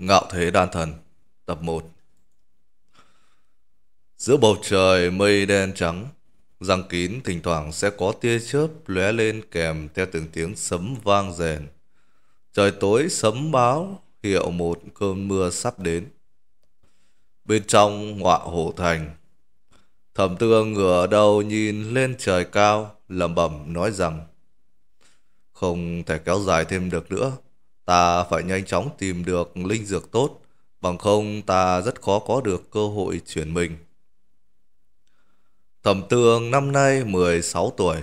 Ngạo Thế Đan Thần Tập 1 Giữa bầu trời mây đen trắng Răng kín thỉnh thoảng sẽ có tia chớp lóe lên kèm theo từng tiếng sấm vang rền Trời tối sấm báo hiệu một cơn mưa sắp đến Bên trong ngọa hổ thành Thẩm tương ngửa đầu nhìn lên trời cao lẩm bẩm nói rằng Không thể kéo dài thêm được nữa Ta phải nhanh chóng tìm được linh dược tốt, bằng không ta rất khó có được cơ hội chuyển mình. Thẩm tường năm nay 16 tuổi,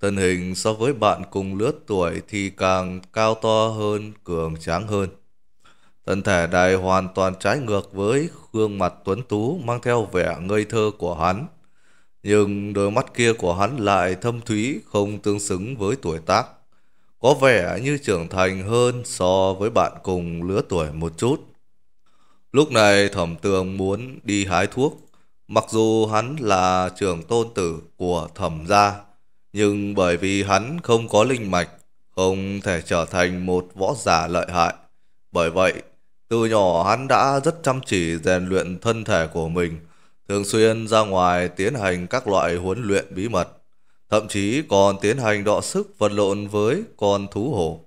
thân hình so với bạn cùng lứa tuổi thì càng cao to hơn, cường tráng hơn. Thân thể này hoàn toàn trái ngược với gương mặt tuấn tú mang theo vẻ ngây thơ của hắn. Nhưng đôi mắt kia của hắn lại thâm thúy không tương xứng với tuổi tác có vẻ như trưởng thành hơn so với bạn cùng lứa tuổi một chút. Lúc này thẩm tường muốn đi hái thuốc, mặc dù hắn là trưởng tôn tử của thẩm gia, nhưng bởi vì hắn không có linh mạch, không thể trở thành một võ giả lợi hại. Bởi vậy, từ nhỏ hắn đã rất chăm chỉ rèn luyện thân thể của mình, thường xuyên ra ngoài tiến hành các loại huấn luyện bí mật thậm chí còn tiến hành đọ sức vật lộn với con thú hổ.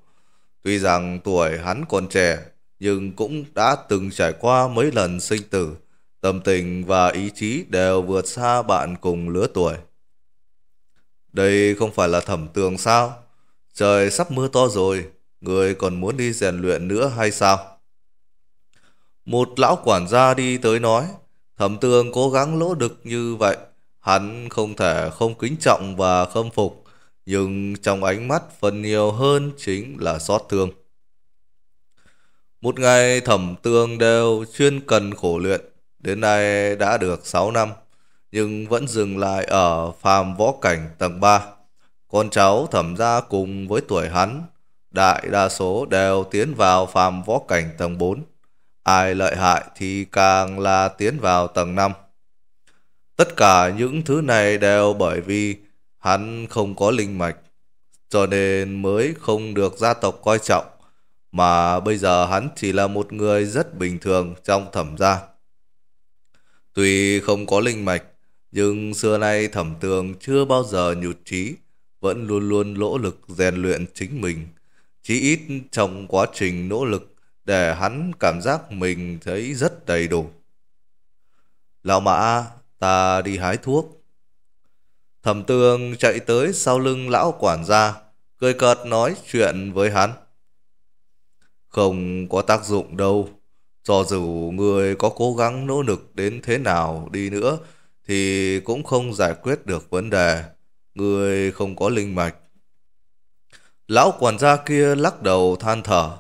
Tuy rằng tuổi hắn còn trẻ, nhưng cũng đã từng trải qua mấy lần sinh tử, tâm tình và ý chí đều vượt xa bạn cùng lứa tuổi. Đây không phải là thẩm tường sao? Trời sắp mưa to rồi, người còn muốn đi rèn luyện nữa hay sao? Một lão quản gia đi tới nói, thẩm tường cố gắng lỗ đực như vậy Hắn không thể không kính trọng và khâm phục, nhưng trong ánh mắt phần nhiều hơn chính là xót thương. Một ngày thẩm tương đều chuyên cần khổ luyện, đến nay đã được 6 năm, nhưng vẫn dừng lại ở phàm võ cảnh tầng 3. Con cháu thẩm gia cùng với tuổi hắn, đại đa số đều tiến vào phàm võ cảnh tầng 4. Ai lợi hại thì càng là tiến vào tầng 5. Tất cả những thứ này đều bởi vì hắn không có linh mạch, cho nên mới không được gia tộc coi trọng, mà bây giờ hắn chỉ là một người rất bình thường trong thẩm gia. Tuy không có linh mạch, nhưng xưa nay thẩm tường chưa bao giờ nhụt trí, vẫn luôn luôn nỗ lực rèn luyện chính mình, chỉ ít trong quá trình nỗ lực để hắn cảm giác mình thấy rất đầy đủ. Lão Mã ta đi hái thuốc. Thẩm tường chạy tới sau lưng lão quản gia, cười cợt nói chuyện với hắn. Không có tác dụng đâu, cho dù người có cố gắng nỗ lực đến thế nào đi nữa thì cũng không giải quyết được vấn đề, người không có linh mạch. Lão quản gia kia lắc đầu than thở.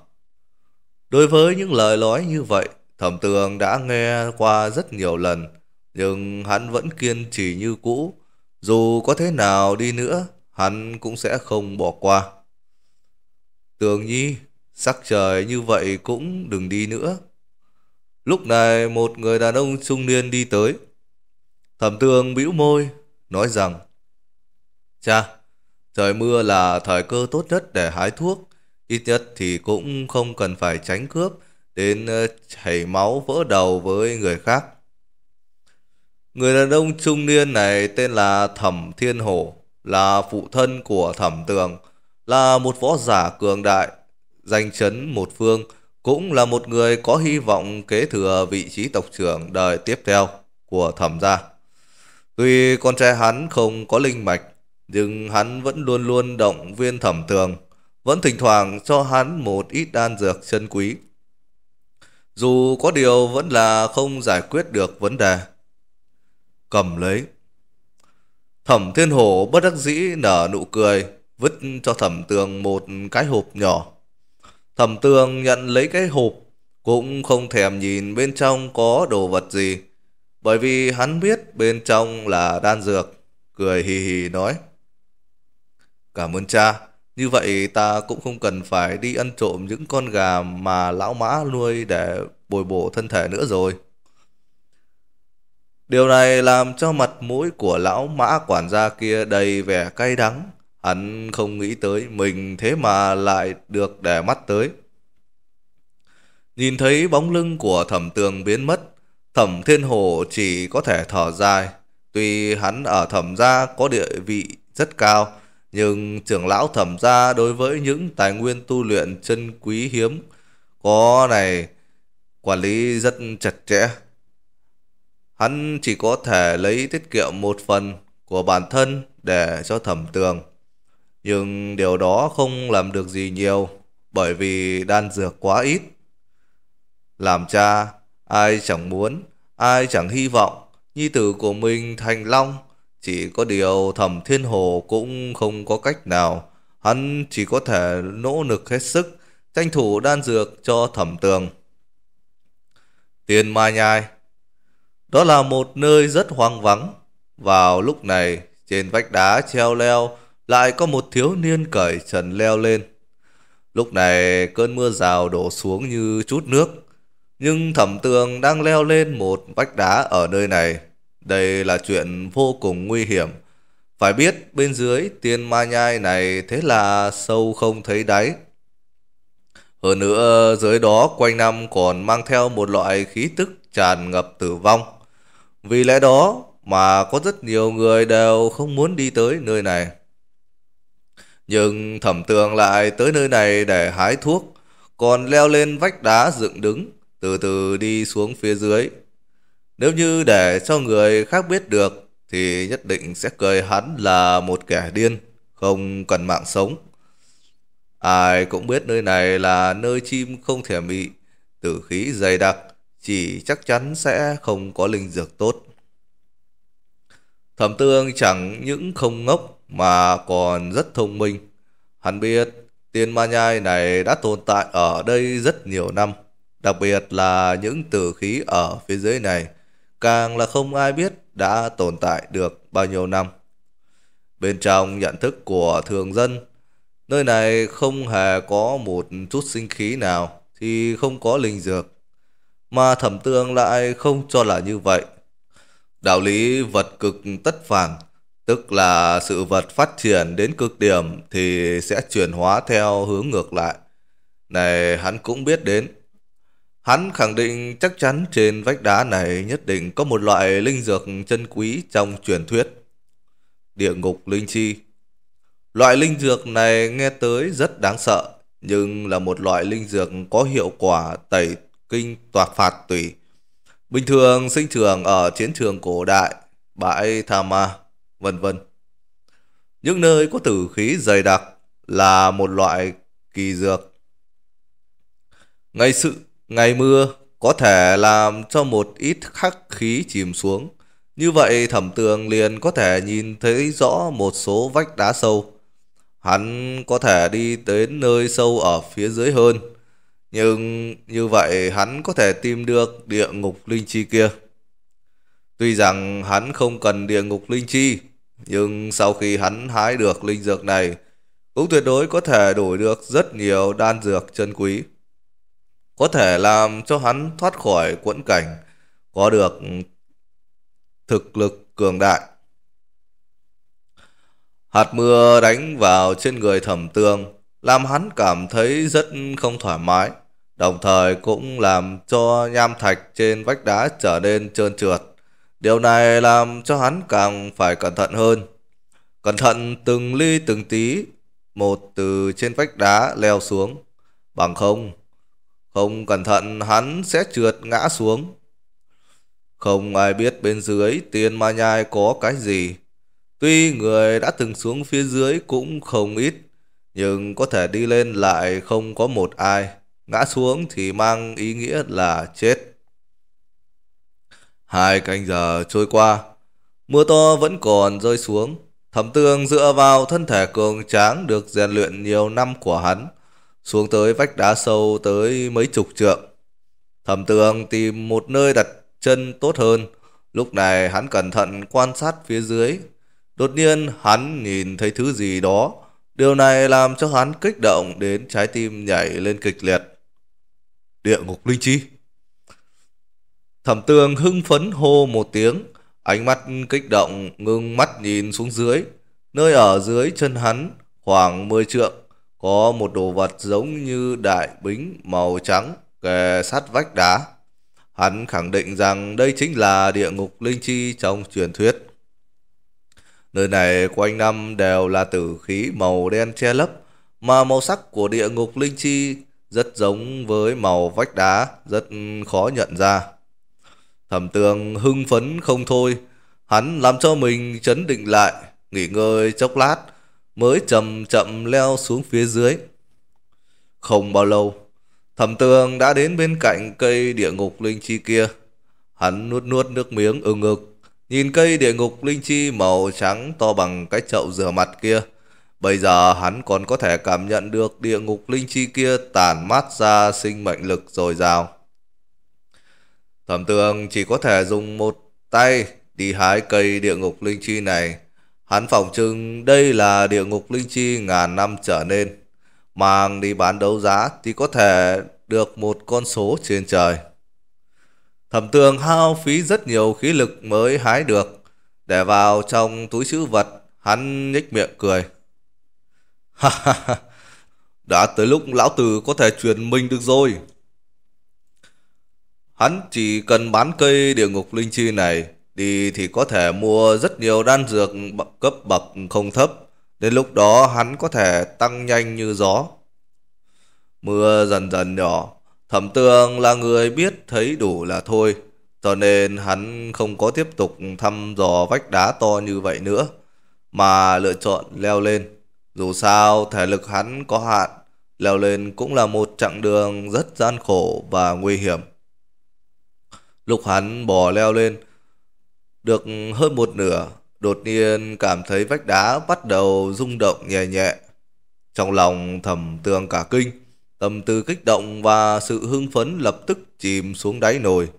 Đối với những lời nói như vậy, thẩm tường đã nghe qua rất nhiều lần, nhưng hắn vẫn kiên trì như cũ. Dù có thế nào đi nữa, hắn cũng sẽ không bỏ qua. Tường Nhi, sắc trời như vậy cũng đừng đi nữa. Lúc này một người đàn ông trung niên đi tới. Thẩm tường bĩu môi, nói rằng Cha, trời mưa là thời cơ tốt nhất để hái thuốc, ít nhất thì cũng không cần phải tránh cướp đến ờ, chảy máu vỡ đầu với người khác. Người đàn ông trung niên này tên là Thẩm Thiên Hổ, là phụ thân của Thẩm Tường, là một võ giả cường đại, danh chấn một phương, cũng là một người có hy vọng kế thừa vị trí tộc trưởng đời tiếp theo của Thẩm gia. Tuy con trai hắn không có linh mạch, nhưng hắn vẫn luôn luôn động viên Thẩm Tường, vẫn thỉnh thoảng cho hắn một ít đan dược chân quý. Dù có điều vẫn là không giải quyết được vấn đề, cầm lấy. Thẩm Thiên Hổ bất đắc dĩ nở nụ cười, vứt cho Thẩm Tường một cái hộp nhỏ. Thẩm Tường nhận lấy cái hộp, cũng không thèm nhìn bên trong có đồ vật gì, bởi vì hắn biết bên trong là đan dược, cười hì hì nói. Cảm ơn cha, như vậy ta cũng không cần phải đi ăn trộm những con gà mà lão mã nuôi để bồi bổ thân thể nữa rồi. Điều này làm cho mặt mũi của lão mã quản gia kia đầy vẻ cay đắng. Hắn không nghĩ tới mình thế mà lại được để mắt tới. Nhìn thấy bóng lưng của thẩm tường biến mất, thẩm thiên hồ chỉ có thể thở dài. Tuy hắn ở thẩm gia có địa vị rất cao, nhưng trưởng lão thẩm gia đối với những tài nguyên tu luyện chân quý hiếm, có này quản lý rất chặt chẽ. Hắn chỉ có thể lấy tiết kiệm một phần của bản thân để cho thẩm tường. Nhưng điều đó không làm được gì nhiều bởi vì đan dược quá ít. Làm cha, ai chẳng muốn, ai chẳng hy vọng nhi tử của mình thành long. Chỉ có điều thẩm thiên hồ cũng không có cách nào. Hắn chỉ có thể nỗ lực hết sức tranh thủ đan dược cho thẩm tường. Tiền ma nhai đó là một nơi rất hoang vắng. Vào lúc này, trên vách đá treo leo lại có một thiếu niên cởi trần leo lên. Lúc này cơn mưa rào đổ xuống như chút nước. Nhưng thẩm tường đang leo lên một vách đá ở nơi này. Đây là chuyện vô cùng nguy hiểm. Phải biết bên dưới tiên ma nhai này thế là sâu không thấy đáy. Hơn nữa dưới đó quanh năm còn mang theo một loại khí tức tràn ngập tử vong. Vì lẽ đó mà có rất nhiều người đều không muốn đi tới nơi này. Nhưng thẩm tường lại tới nơi này để hái thuốc, còn leo lên vách đá dựng đứng, từ từ đi xuống phía dưới. Nếu như để cho người khác biết được, thì nhất định sẽ cười hắn là một kẻ điên, không cần mạng sống. Ai cũng biết nơi này là nơi chim không thể mị, tử khí dày đặc, chỉ chắc chắn sẽ không có linh dược tốt. Thẩm tương chẳng những không ngốc mà còn rất thông minh. Hắn biết tiên ma nhai này đã tồn tại ở đây rất nhiều năm, đặc biệt là những tử khí ở phía dưới này, càng là không ai biết đã tồn tại được bao nhiêu năm. Bên trong nhận thức của thường dân, nơi này không hề có một chút sinh khí nào thì không có linh dược mà thẩm tương lại không cho là như vậy. Đạo lý vật cực tất phản, tức là sự vật phát triển đến cực điểm thì sẽ chuyển hóa theo hướng ngược lại. Này hắn cũng biết đến. Hắn khẳng định chắc chắn trên vách đá này nhất định có một loại linh dược chân quý trong truyền thuyết. Địa ngục linh chi Loại linh dược này nghe tới rất đáng sợ, nhưng là một loại linh dược có hiệu quả tẩy kinh toạc phạt tùy. Bình thường sinh trưởng ở chiến trường cổ đại, bãi Tha Ma, vân vân. Những nơi có tử khí dày đặc là một loại kỳ dược. Ngày sự, ngày mưa có thể làm cho một ít khắc khí chìm xuống. Như vậy thẩm tường liền có thể nhìn thấy rõ một số vách đá sâu. Hắn có thể đi đến nơi sâu ở phía dưới hơn nhưng như vậy hắn có thể tìm được địa ngục linh chi kia. Tuy rằng hắn không cần địa ngục linh chi, nhưng sau khi hắn hái được linh dược này, cũng tuyệt đối có thể đổi được rất nhiều đan dược chân quý. Có thể làm cho hắn thoát khỏi quẫn cảnh, có được thực lực cường đại. Hạt mưa đánh vào trên người thẩm tường, làm hắn cảm thấy rất không thoải mái đồng thời cũng làm cho nham thạch trên vách đá trở nên trơn trượt. Điều này làm cho hắn càng phải cẩn thận hơn. Cẩn thận từng ly từng tí, một từ trên vách đá leo xuống. Bằng không, không cẩn thận hắn sẽ trượt ngã xuống. Không ai biết bên dưới tiền ma nhai có cái gì. Tuy người đã từng xuống phía dưới cũng không ít, nhưng có thể đi lên lại không có một ai. Ngã xuống thì mang ý nghĩa là chết. Hai canh giờ trôi qua, mưa to vẫn còn rơi xuống. Thẩm tương dựa vào thân thể cường tráng được rèn luyện nhiều năm của hắn, xuống tới vách đá sâu tới mấy chục trượng. Thẩm tường tìm một nơi đặt chân tốt hơn. Lúc này hắn cẩn thận quan sát phía dưới. Đột nhiên hắn nhìn thấy thứ gì đó. Điều này làm cho hắn kích động đến trái tim nhảy lên kịch liệt. Địa ngục linh chi. Thẩm tường hưng phấn hô một tiếng, ánh mắt kích động ngưng mắt nhìn xuống dưới. Nơi ở dưới chân hắn khoảng mười trượng có một đồ vật giống như đại bính màu trắng kề sát vách đá. Hắn khẳng định rằng đây chính là địa ngục linh chi trong truyền thuyết. Nơi này quanh năm đều là tử khí màu đen che lấp, mà màu sắc của địa ngục linh chi rất giống với màu vách đá, rất khó nhận ra. Thẩm tường hưng phấn không thôi, hắn làm cho mình chấn định lại, nghỉ ngơi chốc lát, mới chậm chậm leo xuống phía dưới. Không bao lâu, thẩm tường đã đến bên cạnh cây địa ngục linh chi kia. Hắn nuốt nuốt nước miếng ưng ngực, nhìn cây địa ngục linh chi màu trắng to bằng cái chậu rửa mặt kia Bây giờ hắn còn có thể cảm nhận được địa ngục linh chi kia tàn mát ra sinh mệnh lực dồi dào. Thẩm tường chỉ có thể dùng một tay đi hái cây địa ngục linh chi này. Hắn phỏng chừng đây là địa ngục linh chi ngàn năm trở nên. Mang đi bán đấu giá thì có thể được một con số trên trời. Thẩm tường hao phí rất nhiều khí lực mới hái được. Để vào trong túi chữ vật, hắn nhếch miệng cười. Ha ha ha, đã tới lúc lão tử có thể truyền mình được rồi. Hắn chỉ cần bán cây địa ngục linh chi này đi thì có thể mua rất nhiều đan dược cấp bậc không thấp. Đến lúc đó hắn có thể tăng nhanh như gió. Mưa dần dần nhỏ, thẩm tường là người biết thấy đủ là thôi. Cho nên hắn không có tiếp tục thăm dò vách đá to như vậy nữa, mà lựa chọn leo lên. Dù sao, thể lực hắn có hạn, leo lên cũng là một chặng đường rất gian khổ và nguy hiểm. Lúc hắn bò leo lên, được hơn một nửa, đột nhiên cảm thấy vách đá bắt đầu rung động nhẹ nhẹ. Trong lòng thầm tường cả kinh, tâm tư kích động và sự hưng phấn lập tức chìm xuống đáy nồi.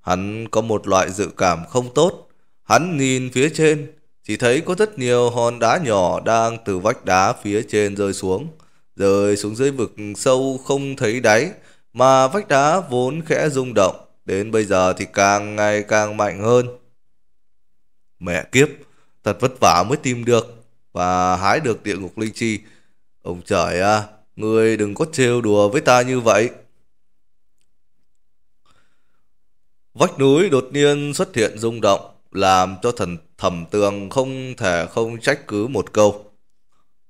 Hắn có một loại dự cảm không tốt. Hắn nhìn phía trên, chỉ thấy có rất nhiều hòn đá nhỏ đang từ vách đá phía trên rơi xuống, rơi xuống dưới vực sâu không thấy đáy, mà vách đá vốn khẽ rung động, đến bây giờ thì càng ngày càng mạnh hơn. Mẹ kiếp, thật vất vả mới tìm được và hái được địa ngục linh chi. Ông trời à, ngươi đừng có trêu đùa với ta như vậy. Vách núi đột nhiên xuất hiện rung động, làm cho thần thẩm tường không thể không trách cứ một câu.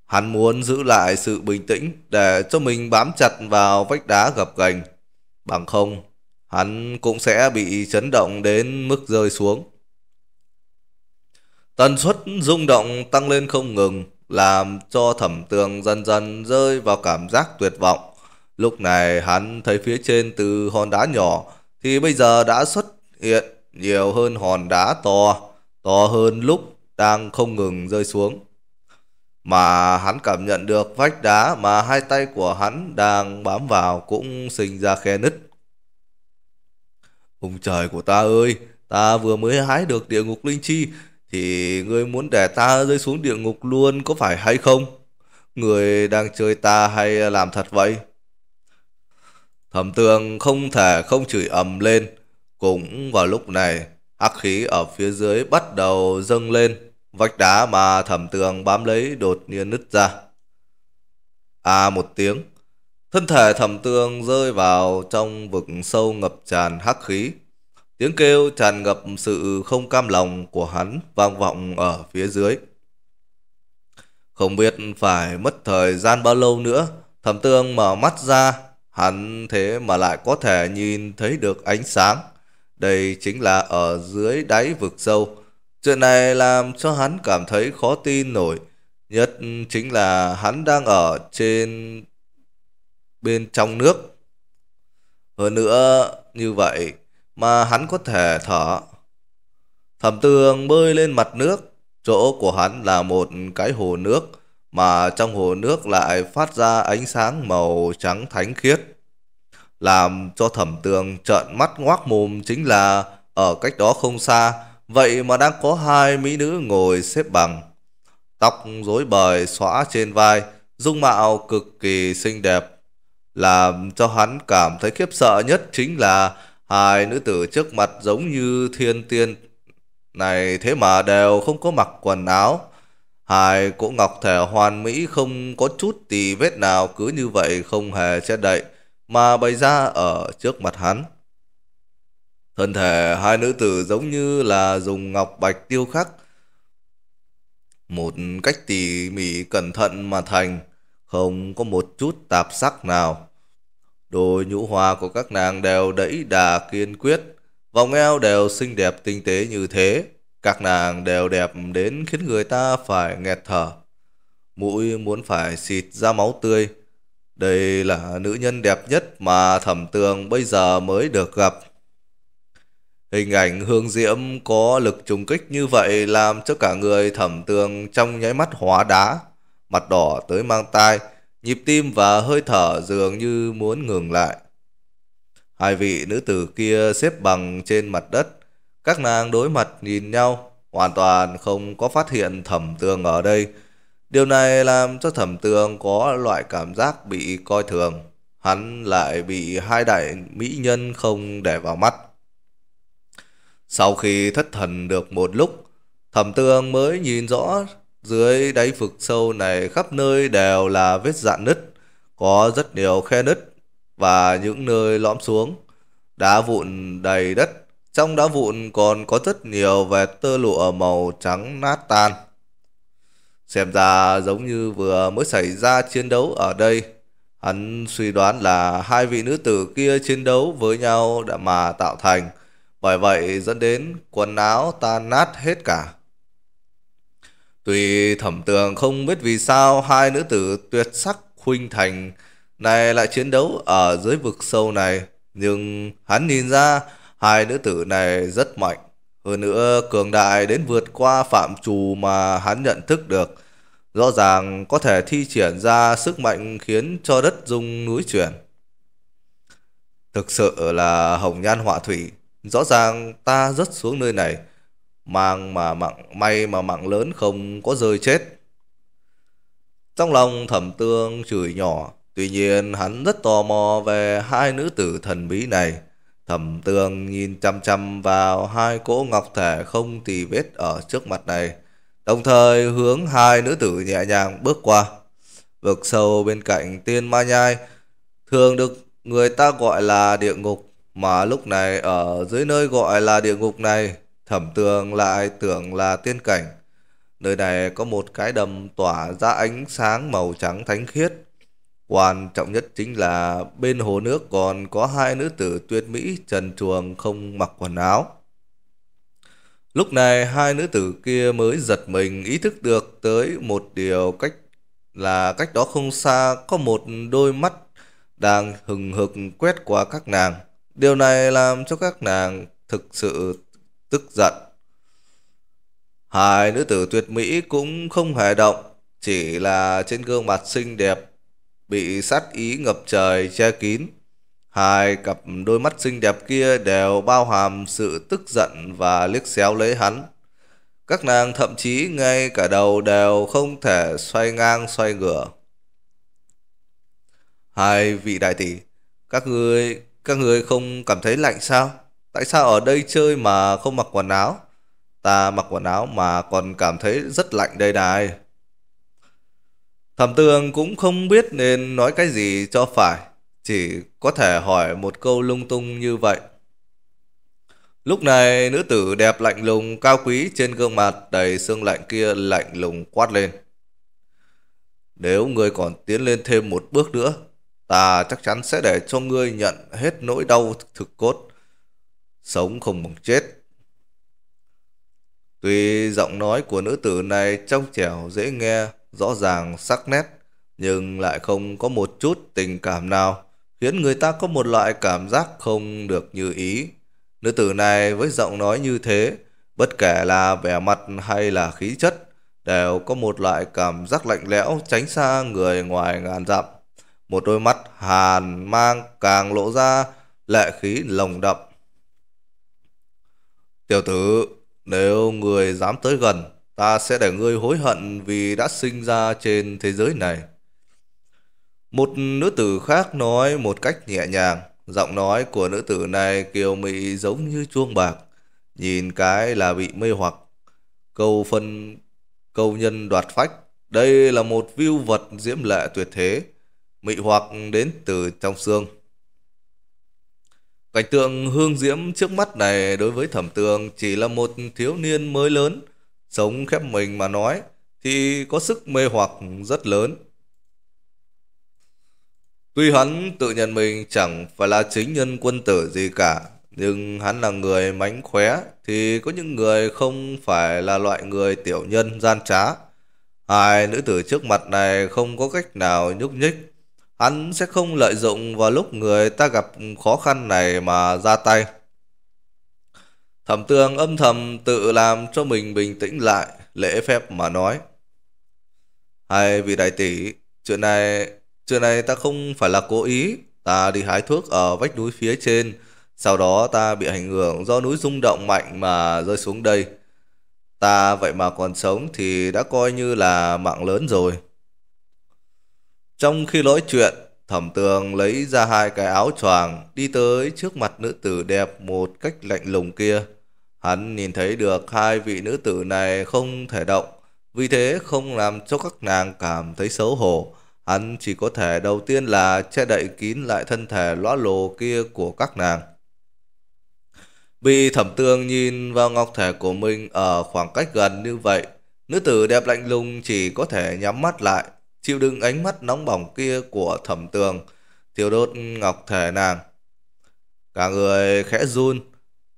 Hắn muốn giữ lại sự bình tĩnh để cho mình bám chặt vào vách đá gập ghềnh. Bằng không, hắn cũng sẽ bị chấn động đến mức rơi xuống. Tần suất rung động tăng lên không ngừng, làm cho thẩm tường dần dần rơi vào cảm giác tuyệt vọng. Lúc này hắn thấy phía trên từ hòn đá nhỏ, thì bây giờ đã xuất hiện nhiều hơn hòn đá to to hơn lúc đang không ngừng rơi xuống. Mà hắn cảm nhận được vách đá mà hai tay của hắn đang bám vào cũng sinh ra khe nứt. Ông trời của ta ơi, ta vừa mới hái được địa ngục linh chi, thì ngươi muốn để ta rơi xuống địa ngục luôn có phải hay không? Người đang chơi ta hay làm thật vậy? Thẩm tường không thể không chửi ầm lên. Cũng vào lúc này, Ác khí ở phía dưới bắt đầu dâng lên, vách đá mà thẩm tường bám lấy đột nhiên nứt ra. À một tiếng, thân thể thẩm tường rơi vào trong vực sâu ngập tràn hắc khí. Tiếng kêu tràn ngập sự không cam lòng của hắn vang vọng ở phía dưới. Không biết phải mất thời gian bao lâu nữa, thẩm tường mở mắt ra, hắn thế mà lại có thể nhìn thấy được ánh sáng. Đây chính là ở dưới đáy vực sâu. Chuyện này làm cho hắn cảm thấy khó tin nổi. Nhất chính là hắn đang ở trên bên trong nước. Hơn nữa như vậy mà hắn có thể thở. Thẩm tường bơi lên mặt nước. Chỗ của hắn là một cái hồ nước mà trong hồ nước lại phát ra ánh sáng màu trắng thánh khiết. Làm cho thẩm tường trợn mắt ngoác mồm chính là ở cách đó không xa, vậy mà đang có hai mỹ nữ ngồi xếp bằng. Tóc rối bời xõa trên vai, dung mạo cực kỳ xinh đẹp. Làm cho hắn cảm thấy khiếp sợ nhất chính là hai nữ tử trước mặt giống như thiên tiên. Này thế mà đều không có mặc quần áo. Hai cỗ ngọc thể hoàn mỹ không có chút tì vết nào cứ như vậy không hề che đậy mà bày ra ở trước mặt hắn. Thân thể hai nữ tử giống như là dùng ngọc bạch tiêu khắc, một cách tỉ mỉ cẩn thận mà thành, không có một chút tạp sắc nào. Đôi nhũ hoa của các nàng đều đẫy đà kiên quyết, vòng eo đều xinh đẹp tinh tế như thế, các nàng đều đẹp đến khiến người ta phải nghẹt thở. Mũi muốn phải xịt ra máu tươi, đây là nữ nhân đẹp nhất mà thẩm tường bây giờ mới được gặp. Hình ảnh hương diễm có lực trùng kích như vậy làm cho cả người thẩm tường trong nháy mắt hóa đá, mặt đỏ tới mang tai, nhịp tim và hơi thở dường như muốn ngừng lại. Hai vị nữ tử kia xếp bằng trên mặt đất, các nàng đối mặt nhìn nhau, hoàn toàn không có phát hiện thẩm tường ở đây, Điều này làm cho thẩm tường có loại cảm giác bị coi thường. Hắn lại bị hai đại mỹ nhân không để vào mắt. Sau khi thất thần được một lúc, thẩm tường mới nhìn rõ dưới đáy vực sâu này khắp nơi đều là vết dạn nứt, có rất nhiều khe nứt và những nơi lõm xuống. Đá vụn đầy đất, trong đá vụn còn có rất nhiều vẹt tơ lụa màu trắng nát tan. Xem ra giống như vừa mới xảy ra chiến đấu ở đây. Hắn suy đoán là hai vị nữ tử kia chiến đấu với nhau đã mà tạo thành. Bởi vậy dẫn đến quần áo tan nát hết cả. Tuy thẩm tường không biết vì sao hai nữ tử tuyệt sắc khuynh thành này lại chiến đấu ở dưới vực sâu này. Nhưng hắn nhìn ra hai nữ tử này rất mạnh. Hơn nữa cường đại đến vượt qua phạm trù mà hắn nhận thức được. Rõ ràng có thể thi triển ra sức mạnh khiến cho đất rung núi chuyển. Thực sự là hồng nhan họa thủy. Rõ ràng ta rớt xuống nơi này. Mang mà mạng may mà mạng lớn không có rơi chết. Trong lòng thẩm tương chửi nhỏ. Tuy nhiên hắn rất tò mò về hai nữ tử thần bí này. Thẩm tương nhìn chăm chăm vào hai cỗ ngọc thể không tì vết ở trước mặt này. Đồng thời hướng hai nữ tử nhẹ nhàng bước qua Vực sâu bên cạnh tiên ma nhai Thường được người ta gọi là địa ngục Mà lúc này ở dưới nơi gọi là địa ngục này Thẩm tường lại tưởng là tiên cảnh Nơi này có một cái đầm tỏa ra ánh sáng màu trắng thánh khiết Quan trọng nhất chính là bên hồ nước còn có hai nữ tử tuyệt mỹ trần truồng không mặc quần áo Lúc này hai nữ tử kia mới giật mình ý thức được tới một điều cách là cách đó không xa có một đôi mắt đang hừng hực quét qua các nàng. Điều này làm cho các nàng thực sự tức giận. Hai nữ tử tuyệt mỹ cũng không hề động, chỉ là trên gương mặt xinh đẹp bị sát ý ngập trời che kín Hai cặp đôi mắt xinh đẹp kia đều bao hàm sự tức giận và liếc xéo lấy hắn. Các nàng thậm chí ngay cả đầu đều không thể xoay ngang xoay ngửa. Hai vị đại tỷ, các người, các người không cảm thấy lạnh sao? Tại sao ở đây chơi mà không mặc quần áo? Ta mặc quần áo mà còn cảm thấy rất lạnh đây này. Thẩm tường cũng không biết nên nói cái gì cho phải chỉ có thể hỏi một câu lung tung như vậy. Lúc này nữ tử đẹp lạnh lùng cao quý trên gương mặt đầy xương lạnh kia lạnh lùng quát lên. Nếu ngươi còn tiến lên thêm một bước nữa, ta chắc chắn sẽ để cho ngươi nhận hết nỗi đau thực cốt. Sống không bằng chết. Tuy giọng nói của nữ tử này trong trẻo dễ nghe, rõ ràng sắc nét, nhưng lại không có một chút tình cảm nào khiến người ta có một loại cảm giác không được như ý. Nữ tử này với giọng nói như thế, bất kể là vẻ mặt hay là khí chất, đều có một loại cảm giác lạnh lẽo tránh xa người ngoài ngàn dặm. Một đôi mắt hàn mang càng lộ ra lệ khí lồng đậm. Tiểu tử, nếu người dám tới gần, ta sẽ để ngươi hối hận vì đã sinh ra trên thế giới này. Một nữ tử khác nói một cách nhẹ nhàng, giọng nói của nữ tử này kiều mị giống như chuông bạc, nhìn cái là bị mê hoặc. Câu phân câu nhân đoạt phách, đây là một view vật diễm lệ tuyệt thế, mị hoặc đến từ trong xương. Cảnh tượng hương diễm trước mắt này đối với thẩm tường chỉ là một thiếu niên mới lớn, sống khép mình mà nói thì có sức mê hoặc rất lớn. Tuy hắn tự nhận mình chẳng phải là chính nhân quân tử gì cả, nhưng hắn là người mánh khóe thì có những người không phải là loại người tiểu nhân gian trá. Hai nữ tử trước mặt này không có cách nào nhúc nhích. Hắn sẽ không lợi dụng vào lúc người ta gặp khó khăn này mà ra tay. Thẩm tường âm thầm tự làm cho mình bình tĩnh lại, lễ phép mà nói. Hai vị đại tỷ, chuyện này Chuyện này ta không phải là cố ý, ta đi hái thuốc ở vách núi phía trên, sau đó ta bị ảnh hưởng do núi rung động mạnh mà rơi xuống đây. Ta vậy mà còn sống thì đã coi như là mạng lớn rồi. Trong khi nói chuyện, thẩm tường lấy ra hai cái áo choàng đi tới trước mặt nữ tử đẹp một cách lạnh lùng kia. Hắn nhìn thấy được hai vị nữ tử này không thể động, vì thế không làm cho các nàng cảm thấy xấu hổ Hắn chỉ có thể đầu tiên là che đậy kín lại thân thể lõa lồ kia của các nàng. Vì thẩm tương nhìn vào ngọc thể của mình ở khoảng cách gần như vậy, nữ tử đẹp lạnh lùng chỉ có thể nhắm mắt lại, chịu đựng ánh mắt nóng bỏng kia của thẩm tường, thiêu đốt ngọc thể nàng. Cả người khẽ run,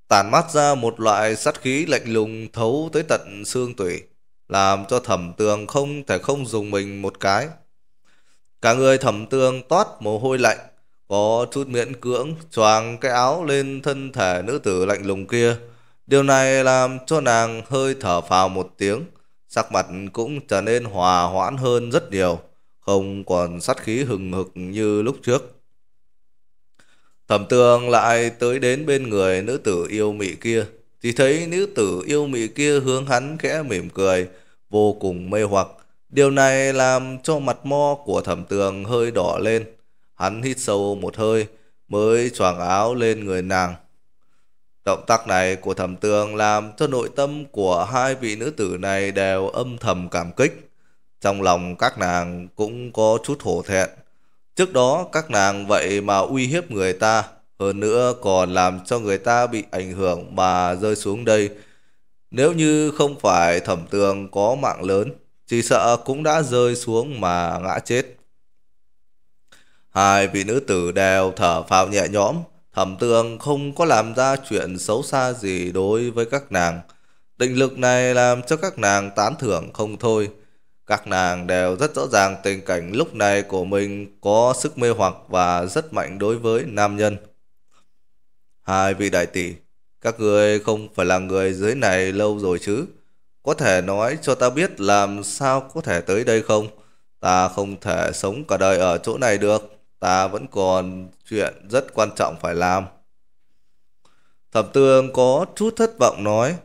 tàn mắt ra một loại sát khí lạnh lùng thấu tới tận xương tủy, làm cho thẩm tường không thể không dùng mình một cái. Cả người thẩm tương toát mồ hôi lạnh, có chút miễn cưỡng choàng cái áo lên thân thể nữ tử lạnh lùng kia. Điều này làm cho nàng hơi thở phào một tiếng, sắc mặt cũng trở nên hòa hoãn hơn rất nhiều, không còn sát khí hừng hực như lúc trước. Thẩm tương lại tới đến bên người nữ tử yêu mị kia, thì thấy nữ tử yêu mị kia hướng hắn khẽ mỉm cười, vô cùng mê hoặc, Điều này làm cho mặt mo của thẩm tường hơi đỏ lên. Hắn hít sâu một hơi mới choàng áo lên người nàng. Động tác này của thẩm tường làm cho nội tâm của hai vị nữ tử này đều âm thầm cảm kích. Trong lòng các nàng cũng có chút hổ thẹn. Trước đó các nàng vậy mà uy hiếp người ta, hơn nữa còn làm cho người ta bị ảnh hưởng mà rơi xuống đây. Nếu như không phải thẩm tường có mạng lớn chỉ sợ cũng đã rơi xuống mà ngã chết. Hai vị nữ tử đều thở phào nhẹ nhõm, thẩm tường không có làm ra chuyện xấu xa gì đối với các nàng. Định lực này làm cho các nàng tán thưởng không thôi. Các nàng đều rất rõ ràng tình cảnh lúc này của mình có sức mê hoặc và rất mạnh đối với nam nhân. Hai vị đại tỷ, các người không phải là người dưới này lâu rồi chứ? Có thể nói cho ta biết làm sao có thể tới đây không? Ta không thể sống cả đời ở chỗ này được. Ta vẫn còn chuyện rất quan trọng phải làm. Thẩm tương có chút thất vọng nói.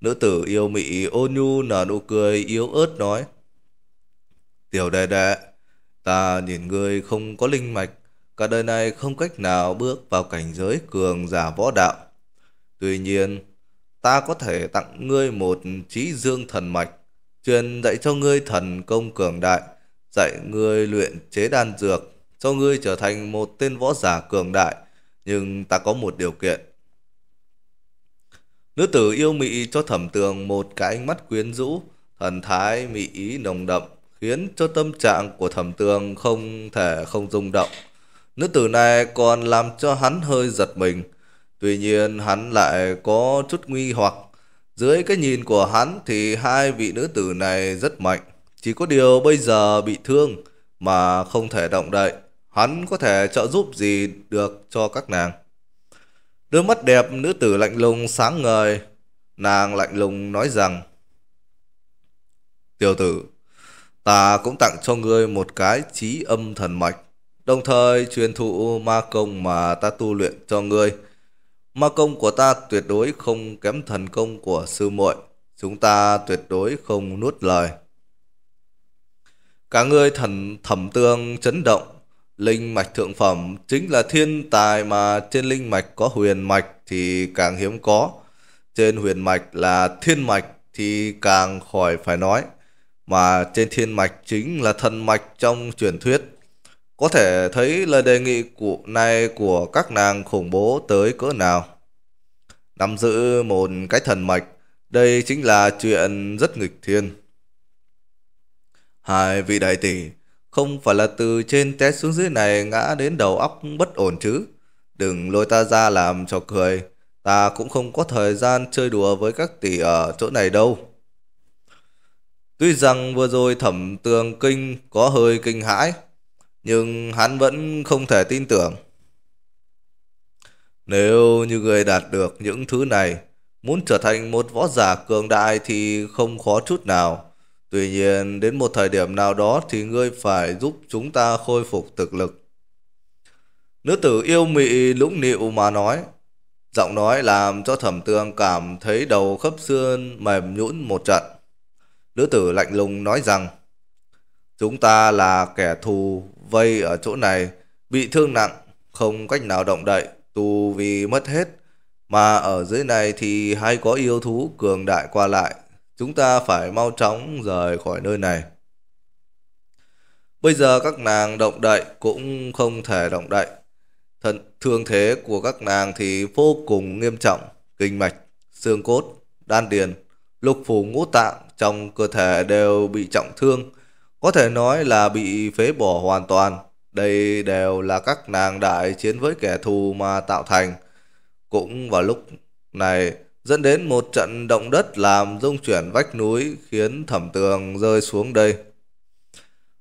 Nữ tử yêu mị ô nhu nở nụ cười yếu ớt nói. Tiểu đệ đệ, ta nhìn ngươi không có linh mạch. Cả đời này không cách nào bước vào cảnh giới cường giả võ đạo. Tuy nhiên, ta có thể tặng ngươi một trí dương thần mạch, truyền dạy cho ngươi thần công cường đại, dạy ngươi luyện chế đan dược, cho ngươi trở thành một tên võ giả cường đại, nhưng ta có một điều kiện. Nữ tử yêu mị cho thẩm tường một cái ánh mắt quyến rũ, thần thái mị ý nồng đậm, khiến cho tâm trạng của thẩm tường không thể không rung động. Nữ tử này còn làm cho hắn hơi giật mình, Tuy nhiên hắn lại có chút nguy hoặc. Dưới cái nhìn của hắn thì hai vị nữ tử này rất mạnh. Chỉ có điều bây giờ bị thương mà không thể động đậy. Hắn có thể trợ giúp gì được cho các nàng. Đôi mắt đẹp nữ tử lạnh lùng sáng ngời. Nàng lạnh lùng nói rằng Tiểu tử, ta cũng tặng cho ngươi một cái trí âm thần mạch. Đồng thời truyền thụ ma công mà ta tu luyện cho ngươi. Ma công của ta tuyệt đối không kém thần công của sư muội, chúng ta tuyệt đối không nuốt lời. Cả người thần thẩm tương chấn động, linh mạch thượng phẩm chính là thiên tài mà trên linh mạch có huyền mạch thì càng hiếm có, trên huyền mạch là thiên mạch thì càng khỏi phải nói, mà trên thiên mạch chính là thần mạch trong truyền thuyết có thể thấy lời đề nghị của này của các nàng khủng bố tới cỡ nào. Nắm giữ một cái thần mạch, đây chính là chuyện rất nghịch thiên. Hai vị đại tỷ, không phải là từ trên té xuống dưới này ngã đến đầu óc bất ổn chứ. Đừng lôi ta ra làm trò cười, ta cũng không có thời gian chơi đùa với các tỷ ở chỗ này đâu. Tuy rằng vừa rồi thẩm tường kinh có hơi kinh hãi, nhưng hắn vẫn không thể tin tưởng. Nếu như người đạt được những thứ này, muốn trở thành một võ giả cường đại thì không khó chút nào. Tuy nhiên, đến một thời điểm nào đó thì ngươi phải giúp chúng ta khôi phục thực lực. Nữ tử yêu mị lũng nịu mà nói, giọng nói làm cho thẩm tương cảm thấy đầu khớp xương mềm nhũn một trận. Nữ tử lạnh lùng nói rằng, chúng ta là kẻ thù vây ở chỗ này, bị thương nặng, không cách nào động đậy, tu vì mất hết. Mà ở dưới này thì hay có yêu thú cường đại qua lại, chúng ta phải mau chóng rời khỏi nơi này. Bây giờ các nàng động đậy cũng không thể động đậy. Thần, thương thế của các nàng thì vô cùng nghiêm trọng, kinh mạch, xương cốt, đan điền, lục phủ ngũ tạng trong cơ thể đều bị trọng thương, có thể nói là bị phế bỏ hoàn toàn. Đây đều là các nàng đại chiến với kẻ thù mà tạo thành. Cũng vào lúc này dẫn đến một trận động đất làm rung chuyển vách núi khiến thẩm tường rơi xuống đây.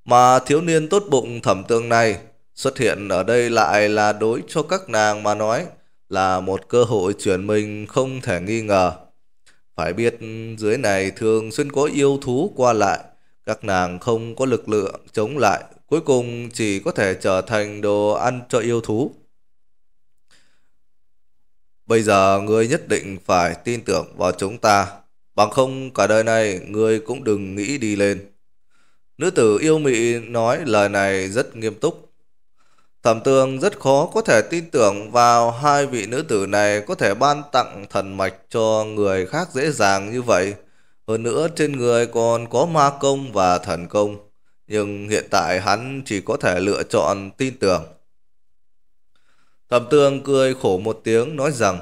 Mà thiếu niên tốt bụng thẩm tường này xuất hiện ở đây lại là đối cho các nàng mà nói là một cơ hội chuyển mình không thể nghi ngờ. Phải biết dưới này thường xuyên có yêu thú qua lại, các nàng không có lực lượng chống lại, cuối cùng chỉ có thể trở thành đồ ăn cho yêu thú. Bây giờ ngươi nhất định phải tin tưởng vào chúng ta, bằng không cả đời này ngươi cũng đừng nghĩ đi lên. Nữ tử yêu mị nói lời này rất nghiêm túc. Thẩm tường rất khó có thể tin tưởng vào hai vị nữ tử này có thể ban tặng thần mạch cho người khác dễ dàng như vậy. Hơn nữa trên người còn có ma công và thần công, nhưng hiện tại hắn chỉ có thể lựa chọn tin tưởng. Thẩm tương cười khổ một tiếng nói rằng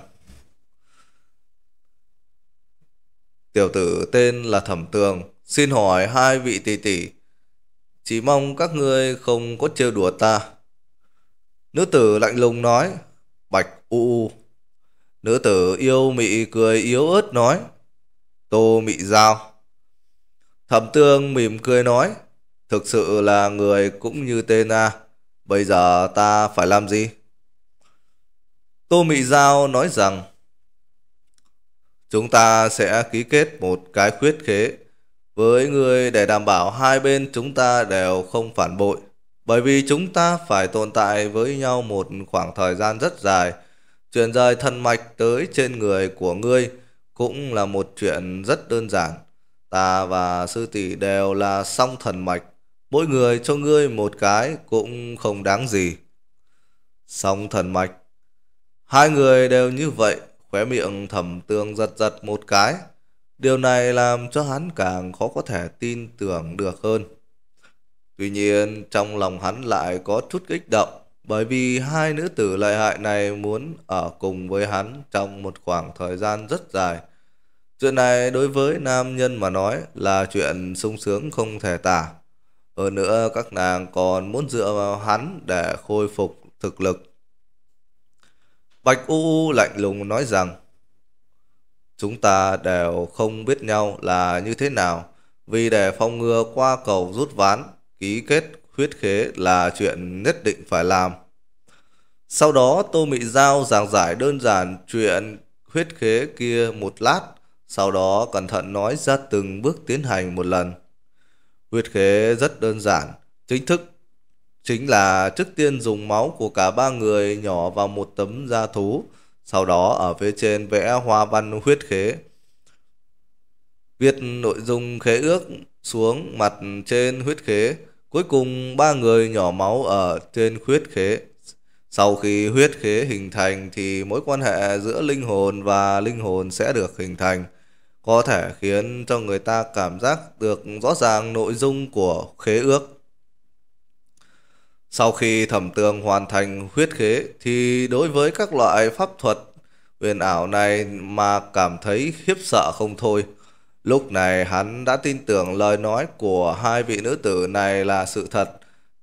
Tiểu tử tên là Thẩm Tường, xin hỏi hai vị tỷ tỷ, chỉ mong các ngươi không có trêu đùa ta. Nữ tử lạnh lùng nói, Bạch U U. Nữ tử yêu mị cười yếu ớt nói, Tô Mị Giao. Thẩm Tương mỉm cười nói, thực sự là người cũng như tên à, bây giờ ta phải làm gì? Tô Mị Giao nói rằng, chúng ta sẽ ký kết một cái khuyết khế với người để đảm bảo hai bên chúng ta đều không phản bội. Bởi vì chúng ta phải tồn tại với nhau một khoảng thời gian rất dài, truyền rời thân mạch tới trên người của ngươi, cũng là một chuyện rất đơn giản. Ta và sư tỷ đều là song thần mạch, mỗi người cho ngươi một cái cũng không đáng gì. Song thần mạch, hai người đều như vậy, khóe miệng thẩm tương giật giật một cái. Điều này làm cho hắn càng khó có thể tin tưởng được hơn. Tuy nhiên trong lòng hắn lại có chút kích động bởi vì hai nữ tử lợi hại này muốn ở cùng với hắn trong một khoảng thời gian rất dài. Chuyện này đối với nam nhân mà nói là chuyện sung sướng không thể tả. Hơn nữa các nàng còn muốn dựa vào hắn để khôi phục thực lực. Bạch U lạnh lùng nói rằng Chúng ta đều không biết nhau là như thế nào vì để phòng ngừa qua cầu rút ván ký kết huyết khế là chuyện nhất định phải làm. Sau đó Tô Mị Giao giảng giải đơn giản chuyện huyết khế kia một lát, sau đó cẩn thận nói ra từng bước tiến hành một lần. Huyết khế rất đơn giản, chính thức chính là trước tiên dùng máu của cả ba người nhỏ vào một tấm da thú, sau đó ở phía trên vẽ hoa văn huyết khế. Viết nội dung khế ước xuống mặt trên huyết khế, Cuối cùng ba người nhỏ máu ở trên huyết khế. Sau khi huyết khế hình thành thì mối quan hệ giữa linh hồn và linh hồn sẽ được hình thành, có thể khiến cho người ta cảm giác được rõ ràng nội dung của khế ước. Sau khi thẩm tường hoàn thành huyết khế thì đối với các loại pháp thuật huyền ảo này mà cảm thấy khiếp sợ không thôi. Lúc này hắn đã tin tưởng lời nói của hai vị nữ tử này là sự thật.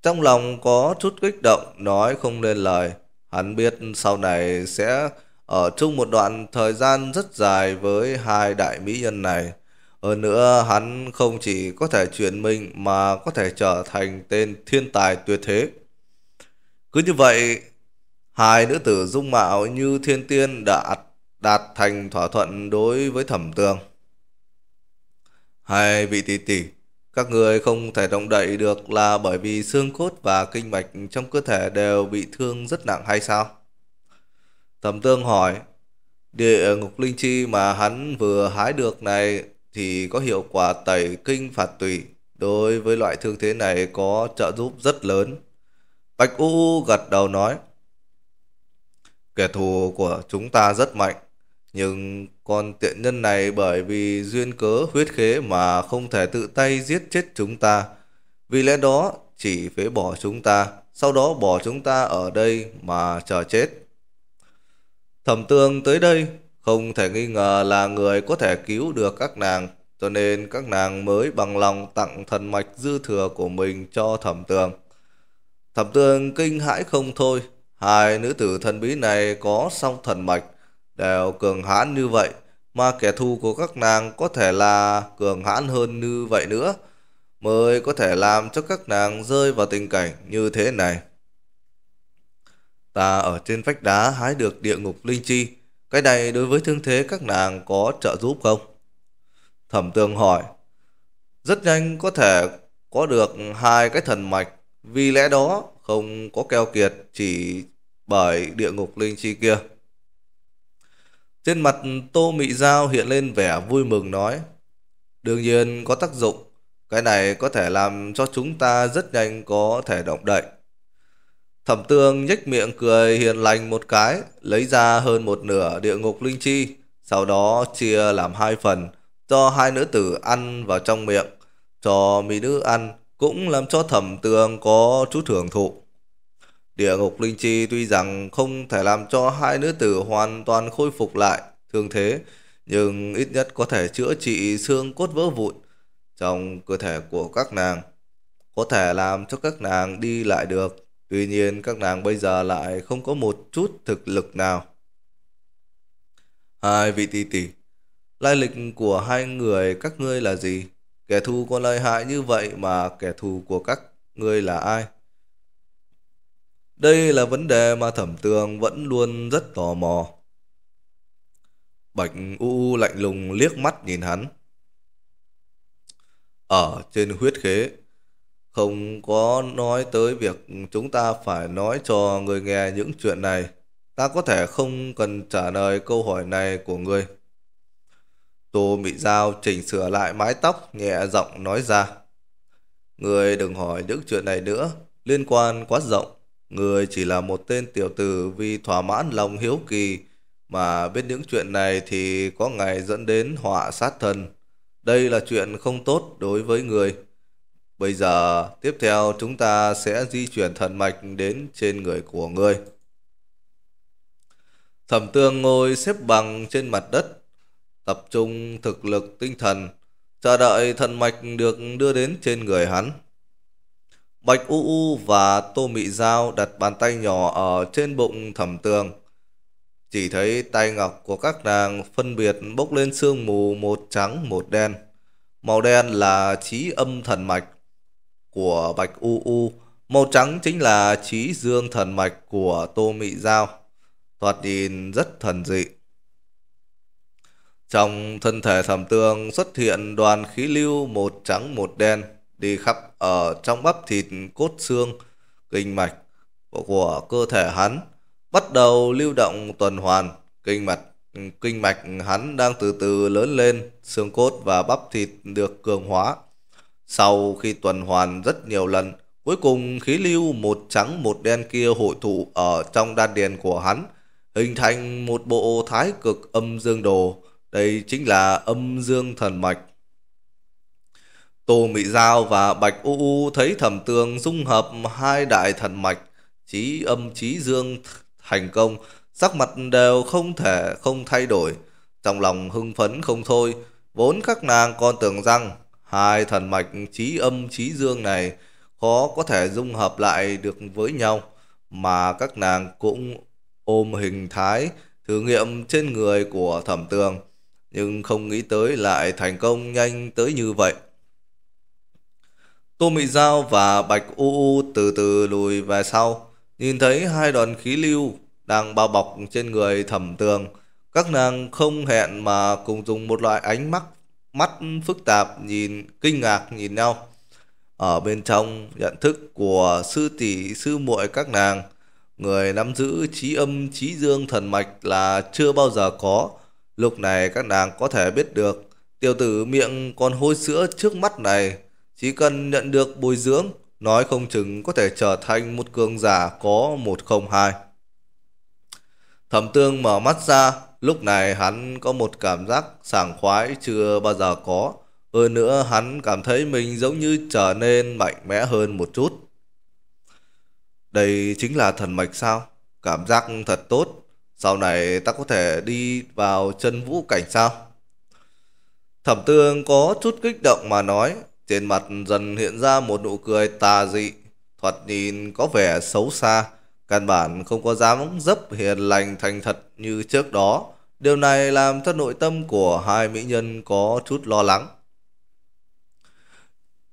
Trong lòng có chút kích động, nói không nên lời. Hắn biết sau này sẽ ở chung một đoạn thời gian rất dài với hai đại mỹ nhân này. Hơn nữa, hắn không chỉ có thể chuyển mình mà có thể trở thành tên thiên tài tuyệt thế. Cứ như vậy, hai nữ tử dung mạo như thiên tiên đã đạt thành thỏa thuận đối với thẩm tường. Hai vị tỷ tỷ, các người không thể động đậy được là bởi vì xương cốt và kinh mạch trong cơ thể đều bị thương rất nặng hay sao? Thẩm tương hỏi, địa ngục linh chi mà hắn vừa hái được này thì có hiệu quả tẩy kinh phạt tùy. Đối với loại thương thế này có trợ giúp rất lớn. Bạch U gật đầu nói, kẻ thù của chúng ta rất mạnh. Nhưng con tiện nhân này bởi vì duyên cớ huyết khế mà không thể tự tay giết chết chúng ta. Vì lẽ đó chỉ phế bỏ chúng ta, sau đó bỏ chúng ta ở đây mà chờ chết. Thẩm tương tới đây không thể nghi ngờ là người có thể cứu được các nàng, cho nên các nàng mới bằng lòng tặng thần mạch dư thừa của mình cho thẩm tường. Thẩm tường kinh hãi không thôi, hai nữ tử thần bí này có song thần mạch, đều cường hãn như vậy mà kẻ thù của các nàng có thể là cường hãn hơn như vậy nữa mới có thể làm cho các nàng rơi vào tình cảnh như thế này. Ta ở trên vách đá hái được địa ngục linh chi, cái này đối với thương thế các nàng có trợ giúp không? Thẩm tường hỏi, rất nhanh có thể có được hai cái thần mạch, vì lẽ đó không có keo kiệt chỉ bởi địa ngục linh chi kia. Trên mặt Tô Mị Giao hiện lên vẻ vui mừng nói. Đương nhiên có tác dụng. Cái này có thể làm cho chúng ta rất nhanh có thể động đậy. Thẩm tương nhếch miệng cười hiền lành một cái, lấy ra hơn một nửa địa ngục linh chi, sau đó chia làm hai phần, cho hai nữ tử ăn vào trong miệng, cho mỹ nữ ăn, cũng làm cho thẩm tương có chút thưởng thụ. Địa ngục linh chi tuy rằng không thể làm cho hai nữ tử hoàn toàn khôi phục lại thương thế, nhưng ít nhất có thể chữa trị xương cốt vỡ vụn trong cơ thể của các nàng, có thể làm cho các nàng đi lại được. Tuy nhiên các nàng bây giờ lại không có một chút thực lực nào. Hai vị tỷ tỷ, lai lịch của hai người các ngươi là gì? Kẻ thù có lợi hại như vậy mà kẻ thù của các ngươi là ai? Đây là vấn đề mà thẩm tường vẫn luôn rất tò mò. Bạch U U lạnh lùng liếc mắt nhìn hắn. Ở trên huyết khế, không có nói tới việc chúng ta phải nói cho người nghe những chuyện này. Ta có thể không cần trả lời câu hỏi này của người. Tô Mỹ Giao chỉnh sửa lại mái tóc, nhẹ giọng nói ra. Người đừng hỏi những chuyện này nữa, liên quan quá rộng. Người chỉ là một tên tiểu tử vì thỏa mãn lòng hiếu kỳ mà biết những chuyện này thì có ngày dẫn đến họa sát thân. Đây là chuyện không tốt đối với người. Bây giờ, tiếp theo chúng ta sẽ di chuyển thần mạch đến trên người của người. Thẩm tương ngồi xếp bằng trên mặt đất, tập trung thực lực tinh thần, chờ đợi thần mạch được đưa đến trên người hắn. Bạch U U và Tô Mị Giao đặt bàn tay nhỏ ở trên bụng thẩm tường. Chỉ thấy tay ngọc của các nàng phân biệt bốc lên sương mù một trắng một đen. Màu đen là trí âm thần mạch của Bạch U U, màu trắng chính là trí dương thần mạch của Tô Mị Giao. Thoạt nhìn rất thần dị. Trong thân thể thẩm tường xuất hiện đoàn khí lưu một trắng một đen đi khắp ở ờ, trong bắp thịt cốt xương, kinh mạch của cơ thể hắn, bắt đầu lưu động tuần hoàn, kinh mạch kinh mạch hắn đang từ từ lớn lên, xương cốt và bắp thịt được cường hóa. Sau khi tuần hoàn rất nhiều lần, cuối cùng khí lưu một trắng một đen kia hội tụ ở trong đan điền của hắn, hình thành một bộ thái cực âm dương đồ, đây chính là âm dương thần mạch. Tô Mị Giao và Bạch U U thấy thẩm tường dung hợp hai đại thần mạch, trí âm trí dương thành công, sắc mặt đều không thể không thay đổi. Trong lòng hưng phấn không thôi, vốn các nàng còn tưởng rằng hai thần mạch trí âm trí dương này khó có thể dung hợp lại được với nhau, mà các nàng cũng ôm hình thái thử nghiệm trên người của thẩm tường, nhưng không nghĩ tới lại thành công nhanh tới như vậy. Tô Mị Giao và Bạch U U từ từ lùi về sau, nhìn thấy hai đoàn khí lưu đang bao bọc trên người thẩm tường. Các nàng không hẹn mà cùng dùng một loại ánh mắt mắt phức tạp nhìn kinh ngạc nhìn nhau. Ở bên trong nhận thức của sư tỷ sư muội các nàng, người nắm giữ trí âm trí dương thần mạch là chưa bao giờ có. Lúc này các nàng có thể biết được tiểu tử miệng còn hôi sữa trước mắt này chỉ cần nhận được bồi dưỡng, nói không chừng có thể trở thành một cường giả có 102. Thẩm tương mở mắt ra, lúc này hắn có một cảm giác sảng khoái chưa bao giờ có. Hơn nữa hắn cảm thấy mình giống như trở nên mạnh mẽ hơn một chút. Đây chính là thần mạch sao? Cảm giác thật tốt. Sau này ta có thể đi vào chân vũ cảnh sao? Thẩm tương có chút kích động mà nói trên mặt dần hiện ra một nụ cười tà dị, thoạt nhìn có vẻ xấu xa, căn bản không có dám dấp hiền lành thành thật như trước đó. Điều này làm cho nội tâm của hai mỹ nhân có chút lo lắng.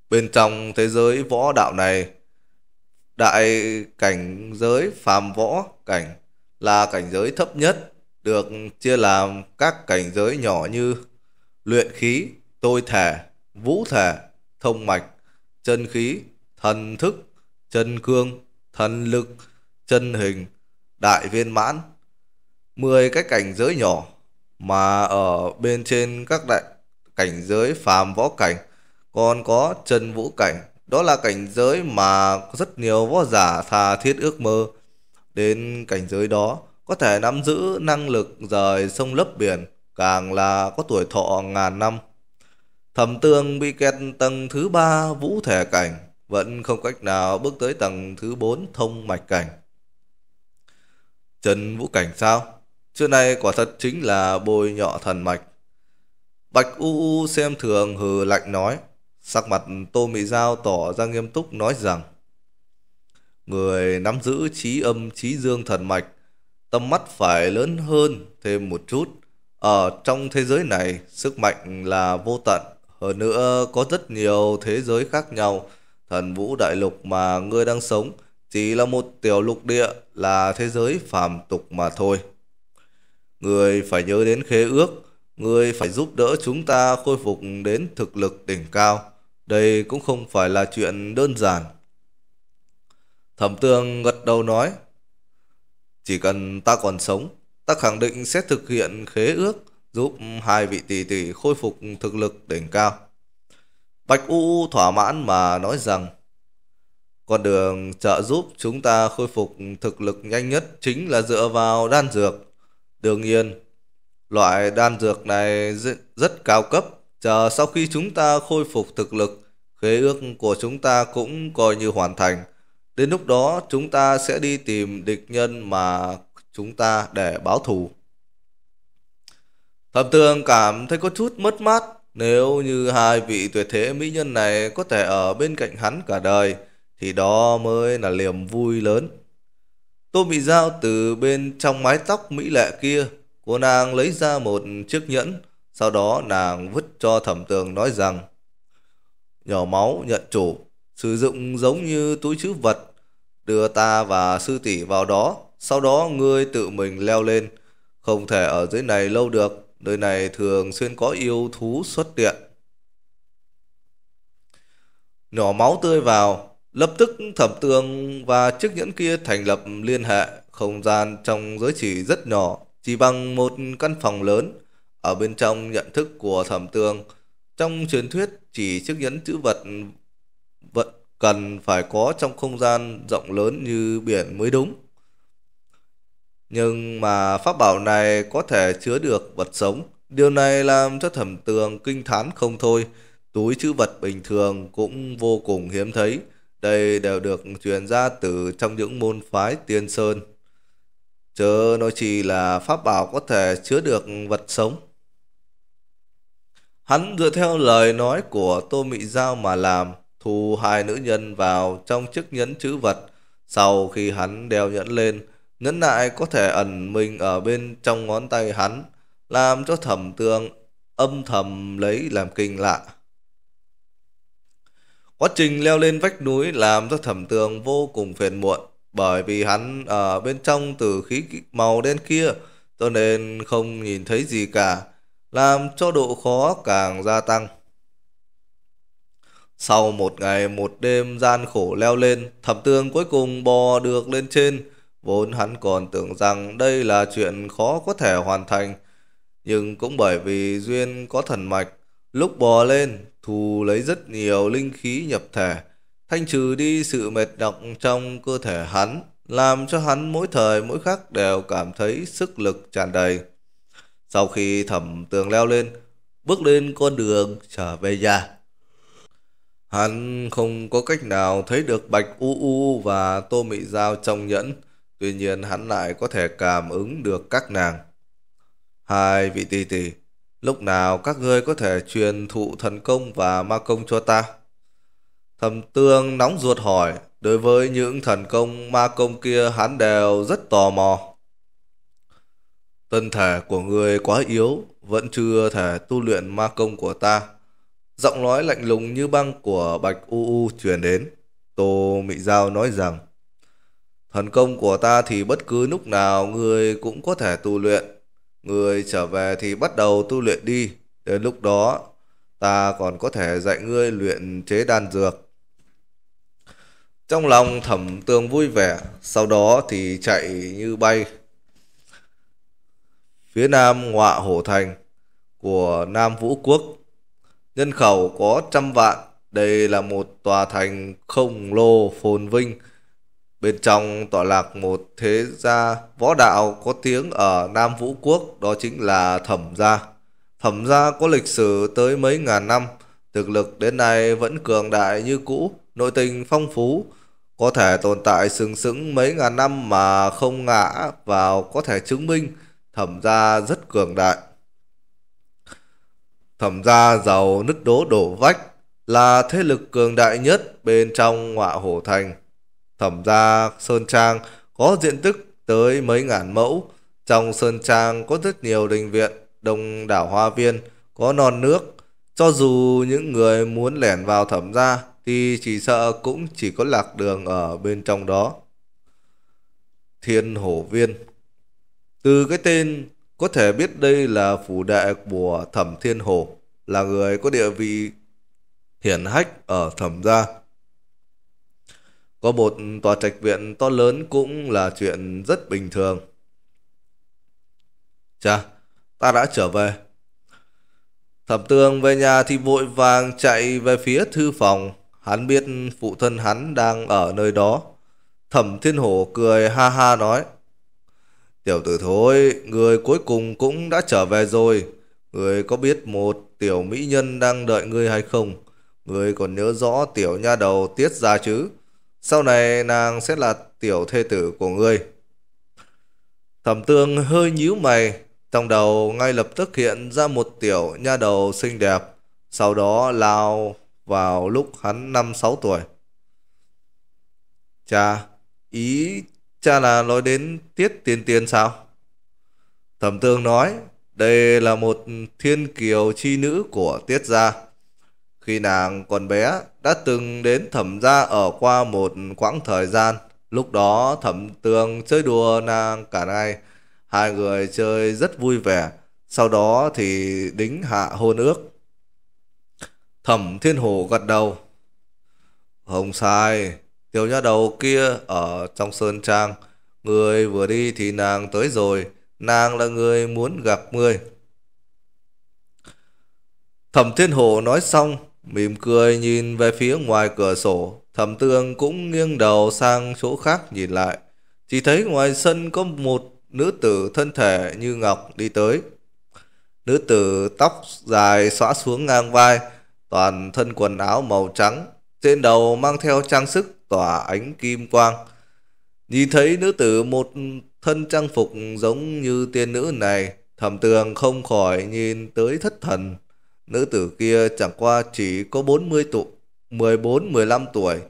Bên trong thế giới võ đạo này, đại cảnh giới phàm võ cảnh là cảnh giới thấp nhất, được chia làm các cảnh giới nhỏ như luyện khí, tôi thể, vũ thể, thông mạch, chân khí, thần thức, chân cương, thần lực, chân hình, đại viên mãn. mười cái cảnh giới nhỏ mà ở bên trên các đại cảnh giới phàm võ cảnh còn có chân vũ cảnh. Đó là cảnh giới mà rất nhiều võ giả tha thiết ước mơ. Đến cảnh giới đó có thể nắm giữ năng lực rời sông lấp biển, càng là có tuổi thọ ngàn năm. Thẩm tương bị kẹt tầng thứ ba vũ thể cảnh, vẫn không cách nào bước tới tầng thứ bốn thông mạch cảnh. Trần vũ cảnh sao? Chuyện này quả thật chính là bôi nhọ thần mạch. Bạch U U xem thường hừ lạnh nói, sắc mặt Tô Mỹ Giao tỏ ra nghiêm túc nói rằng Người nắm giữ trí âm trí dương thần mạch, tâm mắt phải lớn hơn thêm một chút. Ở trong thế giới này, sức mạnh là vô tận hơn nữa có rất nhiều thế giới khác nhau. Thần vũ đại lục mà ngươi đang sống chỉ là một tiểu lục địa là thế giới phàm tục mà thôi. Ngươi phải nhớ đến khế ước, ngươi phải giúp đỡ chúng ta khôi phục đến thực lực đỉnh cao. Đây cũng không phải là chuyện đơn giản. Thẩm tương gật đầu nói, chỉ cần ta còn sống, ta khẳng định sẽ thực hiện khế ước giúp hai vị tỷ tỷ khôi phục thực lực đỉnh cao. Bạch U thỏa mãn mà nói rằng con đường trợ giúp chúng ta khôi phục thực lực nhanh nhất chính là dựa vào đan dược. Đương nhiên, loại đan dược này rất cao cấp, chờ sau khi chúng ta khôi phục thực lực, khế ước của chúng ta cũng coi như hoàn thành. Đến lúc đó chúng ta sẽ đi tìm địch nhân mà chúng ta để báo thù. Thập tường cảm thấy có chút mất mát nếu như hai vị tuyệt thế mỹ nhân này có thể ở bên cạnh hắn cả đời thì đó mới là niềm vui lớn. Tô Mỹ Giao từ bên trong mái tóc mỹ lệ kia cô nàng lấy ra một chiếc nhẫn sau đó nàng vứt cho thẩm tường nói rằng Nhỏ máu nhận chủ sử dụng giống như túi chữ vật đưa ta và sư tỷ vào đó sau đó ngươi tự mình leo lên không thể ở dưới này lâu được Nơi này thường xuyên có yêu thú xuất hiện. Nhỏ máu tươi vào, lập tức thẩm tường và chiếc nhẫn kia thành lập liên hệ. Không gian trong giới chỉ rất nhỏ, chỉ bằng một căn phòng lớn. Ở bên trong nhận thức của thẩm tường, trong truyền thuyết chỉ chiếc nhẫn chữ vật vật cần phải có trong không gian rộng lớn như biển mới đúng. Nhưng mà pháp bảo này có thể chứa được vật sống. Điều này làm cho thẩm tường kinh thán không thôi. Túi chữ vật bình thường cũng vô cùng hiếm thấy. Đây đều được truyền ra từ trong những môn phái tiên sơn. Chớ nói chỉ là pháp bảo có thể chứa được vật sống. Hắn dựa theo lời nói của Tô Mị Giao mà làm, thu hai nữ nhân vào trong chiếc nhẫn chữ vật. Sau khi hắn đeo nhẫn lên, Nhẫn nại có thể ẩn mình ở bên trong ngón tay hắn, làm cho thẩm tường âm thầm lấy làm kinh lạ. Quá trình leo lên vách núi làm cho thẩm tường vô cùng phiền muộn, bởi vì hắn ở bên trong từ khí màu đen kia, cho nên không nhìn thấy gì cả, làm cho độ khó càng gia tăng. Sau một ngày một đêm gian khổ leo lên, thẩm tường cuối cùng bò được lên trên, Vốn hắn còn tưởng rằng đây là chuyện khó có thể hoàn thành, nhưng cũng bởi vì duyên có thần mạch, lúc bò lên, thù lấy rất nhiều linh khí nhập thể, thanh trừ đi sự mệt nhọc trong cơ thể hắn, làm cho hắn mỗi thời mỗi khắc đều cảm thấy sức lực tràn đầy. Sau khi thẩm tường leo lên, bước lên con đường trở về nhà. Hắn không có cách nào thấy được Bạch U U và Tô Mị Giao trong nhẫn. Tuy nhiên hắn lại có thể cảm ứng được các nàng. Hai vị tỷ tỷ, lúc nào các ngươi có thể truyền thụ thần công và ma công cho ta? Thầm tương nóng ruột hỏi, đối với những thần công ma công kia hắn đều rất tò mò. Thân thể của người quá yếu, vẫn chưa thể tu luyện ma công của ta. Giọng nói lạnh lùng như băng của Bạch U U truyền đến. Tô Mị Giao nói rằng, Thần công của ta thì bất cứ lúc nào người cũng có thể tu luyện. Người trở về thì bắt đầu tu luyện đi. Đến lúc đó, ta còn có thể dạy ngươi luyện chế đan dược. Trong lòng thẩm tương vui vẻ, sau đó thì chạy như bay. Phía nam ngọa hổ thành của Nam Vũ Quốc, nhân khẩu có trăm vạn. Đây là một tòa thành khổng lồ phồn vinh, Bên trong tọa lạc một thế gia võ đạo có tiếng ở Nam Vũ Quốc đó chính là Thẩm Gia. Thẩm Gia có lịch sử tới mấy ngàn năm, thực lực đến nay vẫn cường đại như cũ, nội tình phong phú, có thể tồn tại sừng sững mấy ngàn năm mà không ngã vào có thể chứng minh Thẩm Gia rất cường đại. Thẩm Gia giàu nứt đố đổ vách là thế lực cường đại nhất bên trong ngọa hổ thành Thẩm ra Sơn Trang có diện tích tới mấy ngàn mẫu. Trong Sơn Trang có rất nhiều đình viện, đông đảo hoa viên, có non nước. Cho dù những người muốn lẻn vào thẩm ra thì chỉ sợ cũng chỉ có lạc đường ở bên trong đó. Thiên Hổ Viên Từ cái tên có thể biết đây là phủ đệ của thẩm Thiên Hổ, là người có địa vị hiển hách ở thẩm gia. Có một tòa trạch viện to lớn cũng là chuyện rất bình thường. Chà, ta đã trở về. Thẩm tương về nhà thì vội vàng chạy về phía thư phòng. Hắn biết phụ thân hắn đang ở nơi đó. Thẩm thiên hổ cười ha ha nói. Tiểu tử thôi, người cuối cùng cũng đã trở về rồi. Người có biết một tiểu mỹ nhân đang đợi ngươi hay không? Người còn nhớ rõ tiểu nha đầu tiết ra chứ? Sau này nàng sẽ là tiểu thê tử của ngươi. Thẩm tương hơi nhíu mày, trong đầu ngay lập tức hiện ra một tiểu nha đầu xinh đẹp, sau đó lao vào lúc hắn năm sáu tuổi. Cha, ý cha là nói đến tiết tiền tiền sao? Thẩm tương nói, đây là một thiên kiều chi nữ của tiết gia. Khi nàng còn bé đã từng đến thẩm gia ở qua một quãng thời gian. Lúc đó thẩm tường chơi đùa nàng cả ngày. Hai người chơi rất vui vẻ. Sau đó thì đính hạ hôn ước. Thẩm thiên hồ gật đầu. Không sai, tiểu nha đầu kia ở trong sơn trang. Người vừa đi thì nàng tới rồi. Nàng là người muốn gặp người. Thẩm Thiên Hồ nói xong mỉm cười nhìn về phía ngoài cửa sổ, thẩm tương cũng nghiêng đầu sang chỗ khác nhìn lại. Chỉ thấy ngoài sân có một nữ tử thân thể như ngọc đi tới. Nữ tử tóc dài xõa xuống ngang vai, toàn thân quần áo màu trắng, trên đầu mang theo trang sức tỏa ánh kim quang. Nhìn thấy nữ tử một thân trang phục giống như tiên nữ này, thẩm tường không khỏi nhìn tới thất thần. Nữ tử kia chẳng qua chỉ có 40 tuổi, 14-15 tuổi.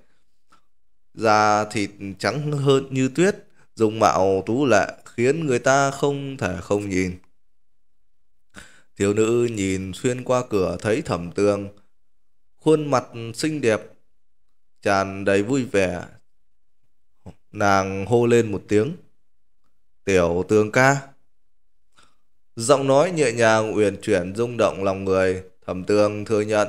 Da thịt trắng hơn như tuyết, dùng mạo tú lệ khiến người ta không thể không nhìn. Thiếu nữ nhìn xuyên qua cửa thấy thẩm tường, khuôn mặt xinh đẹp, tràn đầy vui vẻ. Nàng hô lên một tiếng, tiểu tường ca. Giọng nói nhẹ nhàng uyển chuyển rung động lòng người, thẩm tương thừa nhận.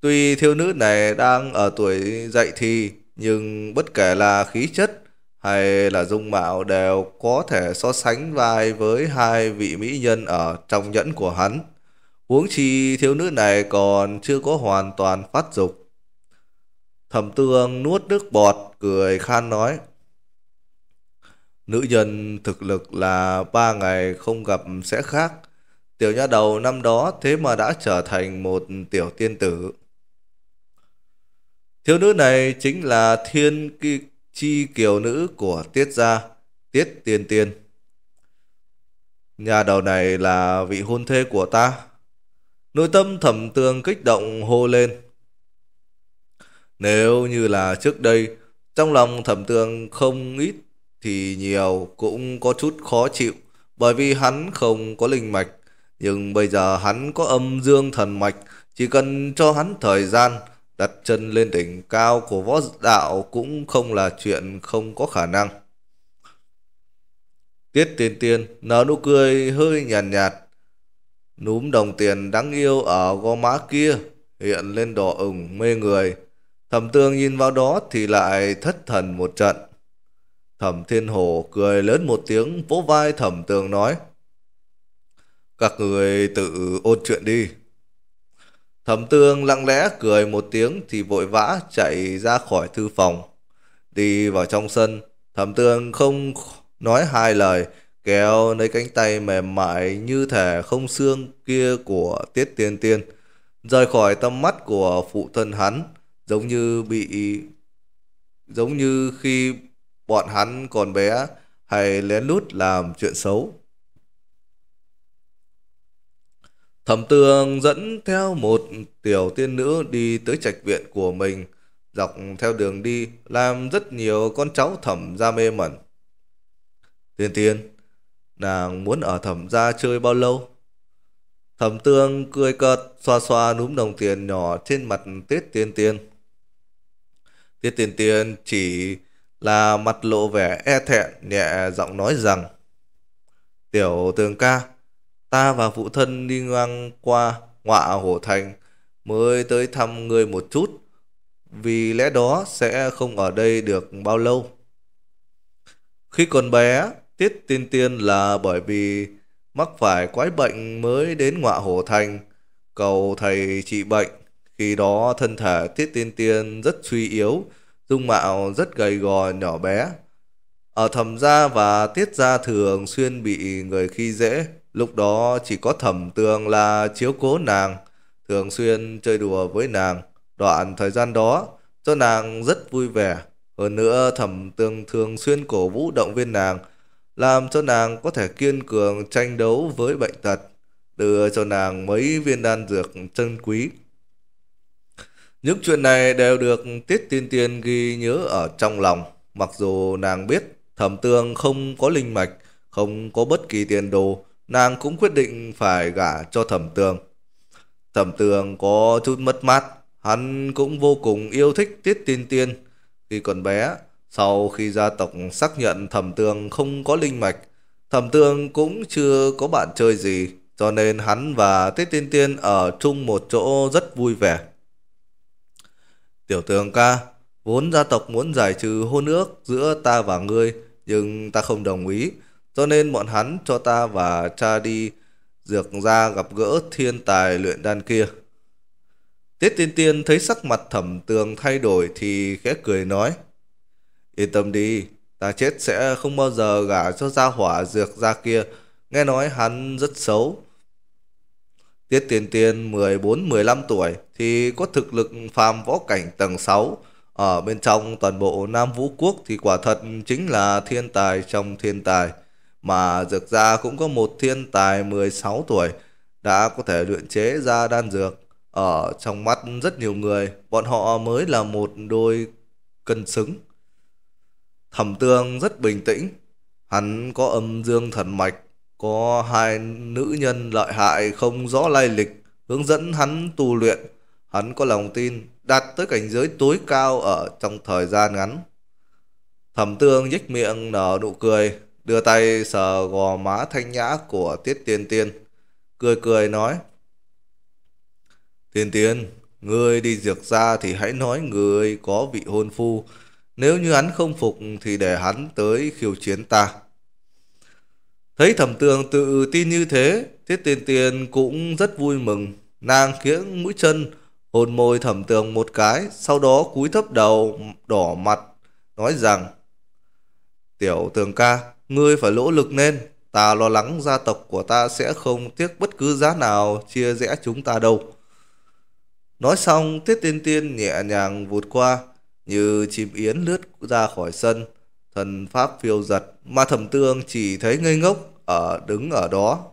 Tuy thiếu nữ này đang ở tuổi dậy thì, nhưng bất kể là khí chất hay là dung mạo đều có thể so sánh vai với hai vị mỹ nhân ở trong nhẫn của hắn. Huống chi thiếu nữ này còn chưa có hoàn toàn phát dục. Thẩm tương nuốt nước bọt, cười khan nói. Nữ nhân thực lực là ba ngày không gặp sẽ khác. Tiểu nha đầu năm đó thế mà đã trở thành một tiểu tiên tử. Thiếu nữ này chính là thiên ki chi kiều nữ của Tiết Gia, Tiết Tiên Tiên. Nhà đầu này là vị hôn thê của ta. Nội tâm thẩm tường kích động hô lên. Nếu như là trước đây, trong lòng thẩm tường không ít thì nhiều cũng có chút khó chịu bởi vì hắn không có linh mạch. Nhưng bây giờ hắn có âm dương thần mạch, chỉ cần cho hắn thời gian đặt chân lên đỉnh cao của võ đạo cũng không là chuyện không có khả năng. Tiết Tiên Tiên nở nụ cười hơi nhàn nhạt, nhạt. Núm đồng tiền đáng yêu ở gò má kia hiện lên đỏ ửng mê người. Thẩm Tương nhìn vào đó thì lại thất thần một trận. Thẩm Thiên Hổ cười lớn một tiếng vỗ vai Thẩm Tường nói Các người tự ôn chuyện đi Thẩm Tường lặng lẽ cười một tiếng thì vội vã chạy ra khỏi thư phòng Đi vào trong sân Thẩm Tường không nói hai lời kéo lấy cánh tay mềm mại như thể không xương kia của Tiết Tiên Tiên rời khỏi tầm mắt của phụ thân hắn giống như bị giống như khi bọn hắn còn bé hay lén lút làm chuyện xấu. Thẩm tường dẫn theo một tiểu tiên nữ đi tới trạch viện của mình, dọc theo đường đi làm rất nhiều con cháu thẩm gia mê mẩn. Tiên tiên, nàng muốn ở thẩm gia chơi bao lâu? Thẩm Tường cười cợt xoa xoa núm đồng tiền nhỏ trên mặt tiết tiên tiên. Tiết tiên tiên chỉ là mặt lộ vẻ e thẹn nhẹ giọng nói rằng Tiểu tường ca, ta và phụ thân đi ngang qua ngọa hổ thành mới tới thăm ngươi một chút vì lẽ đó sẽ không ở đây được bao lâu. Khi còn bé, Tiết Tiên Tiên là bởi vì mắc phải quái bệnh mới đến ngọa hổ thành cầu thầy trị bệnh. Khi đó thân thể Tiết Tiên Tiên rất suy yếu dung mạo rất gầy gò nhỏ bé. Ở thầm gia và tiết gia thường xuyên bị người khi dễ, lúc đó chỉ có thẩm tường là chiếu cố nàng, thường xuyên chơi đùa với nàng. Đoạn thời gian đó, cho nàng rất vui vẻ. Hơn nữa thẩm tường thường xuyên cổ vũ động viên nàng, làm cho nàng có thể kiên cường tranh đấu với bệnh tật, đưa cho nàng mấy viên đan dược chân quý. Những chuyện này đều được Tiết Tiên Tiên ghi nhớ ở trong lòng, mặc dù nàng biết thẩm tương không có linh mạch, không có bất kỳ tiền đồ, nàng cũng quyết định phải gả cho thẩm tương. Thẩm tương có chút mất mát, hắn cũng vô cùng yêu thích Tiết Tiên Tiên. Khi còn bé, sau khi gia tộc xác nhận thẩm tương không có linh mạch, thẩm tương cũng chưa có bạn chơi gì, cho nên hắn và Tiết Tiên Tiên ở chung một chỗ rất vui vẻ. Tiểu tường ca, vốn gia tộc muốn giải trừ hôn ước giữa ta và ngươi, nhưng ta không đồng ý, cho nên bọn hắn cho ta và cha đi dược ra gặp gỡ thiên tài luyện đan kia. Tiết tiên tiên thấy sắc mặt thẩm tường thay đổi thì khẽ cười nói. Yên tâm đi, ta chết sẽ không bao giờ gả cho gia hỏa dược ra kia, nghe nói hắn rất xấu, Tiết Tiên Tiên 14-15 tuổi thì có thực lực phàm võ cảnh tầng 6. Ở bên trong toàn bộ Nam Vũ Quốc thì quả thật chính là thiên tài trong thiên tài. Mà dược gia cũng có một thiên tài 16 tuổi đã có thể luyện chế ra đan dược. Ở trong mắt rất nhiều người, bọn họ mới là một đôi cân xứng. Thẩm tương rất bình tĩnh, hắn có âm dương thần mạch có hai nữ nhân lợi hại không rõ lai lịch hướng dẫn hắn tu luyện. Hắn có lòng tin đạt tới cảnh giới tối cao ở trong thời gian ngắn. Thẩm tương nhếch miệng nở nụ cười, đưa tay sờ gò má thanh nhã của Tiết Tiên Tiên, cười cười nói. Tiên Tiên, ngươi đi dược ra thì hãy nói ngươi có vị hôn phu, nếu như hắn không phục thì để hắn tới khiêu chiến ta. Thấy thẩm tường tự tin như thế, Tiết Tiên Tiên cũng rất vui mừng. Nàng kiếng mũi chân, hôn môi thẩm tường một cái, sau đó cúi thấp đầu, đỏ mặt, nói rằng Tiểu tường ca, ngươi phải lỗ lực nên. ta lo lắng gia tộc của ta sẽ không tiếc bất cứ giá nào chia rẽ chúng ta đâu. Nói xong, Tiết Tiên Tiên nhẹ nhàng vụt qua, như chim yến lướt ra khỏi sân, Thân pháp phiêu giật, mà thẩm tương chỉ thấy ngây ngốc ở đứng ở đó.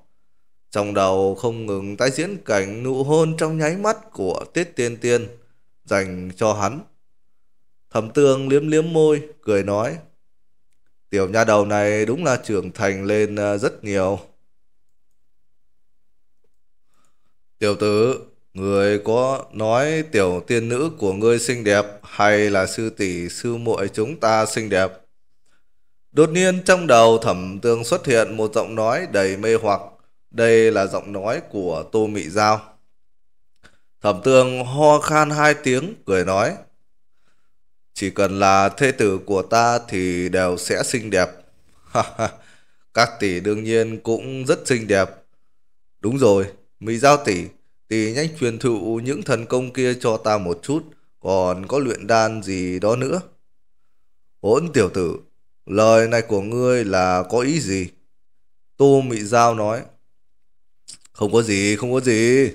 Trong đầu không ngừng tái diễn cảnh nụ hôn trong nháy mắt của Tiết Tiên Tiên dành cho hắn. Thẩm tương liếm liếm môi, cười nói. Tiểu nha đầu này đúng là trưởng thành lên ờ, rất nhiều. Tiểu tử, người có nói tiểu tiên nữ của ngươi xinh đẹp hay là sư tỷ sư muội chúng ta xinh đẹp? Đột nhiên trong đầu thẩm tường xuất hiện một giọng nói đầy mê hoặc. Đây là giọng nói của Tô Mị Giao. Thẩm tường ho khan hai tiếng, cười nói. Chỉ cần là thê tử của ta thì đều sẽ xinh đẹp. Các tỷ đương nhiên cũng rất xinh đẹp. Đúng rồi, Mị Giao tỷ, tỷ nhanh truyền thụ những thần công kia cho ta một chút, còn có luyện đan gì đó nữa. Hỗn tiểu tử, Lời này của ngươi là có ý gì? Tô Mị Giao nói. Không có gì, không có gì.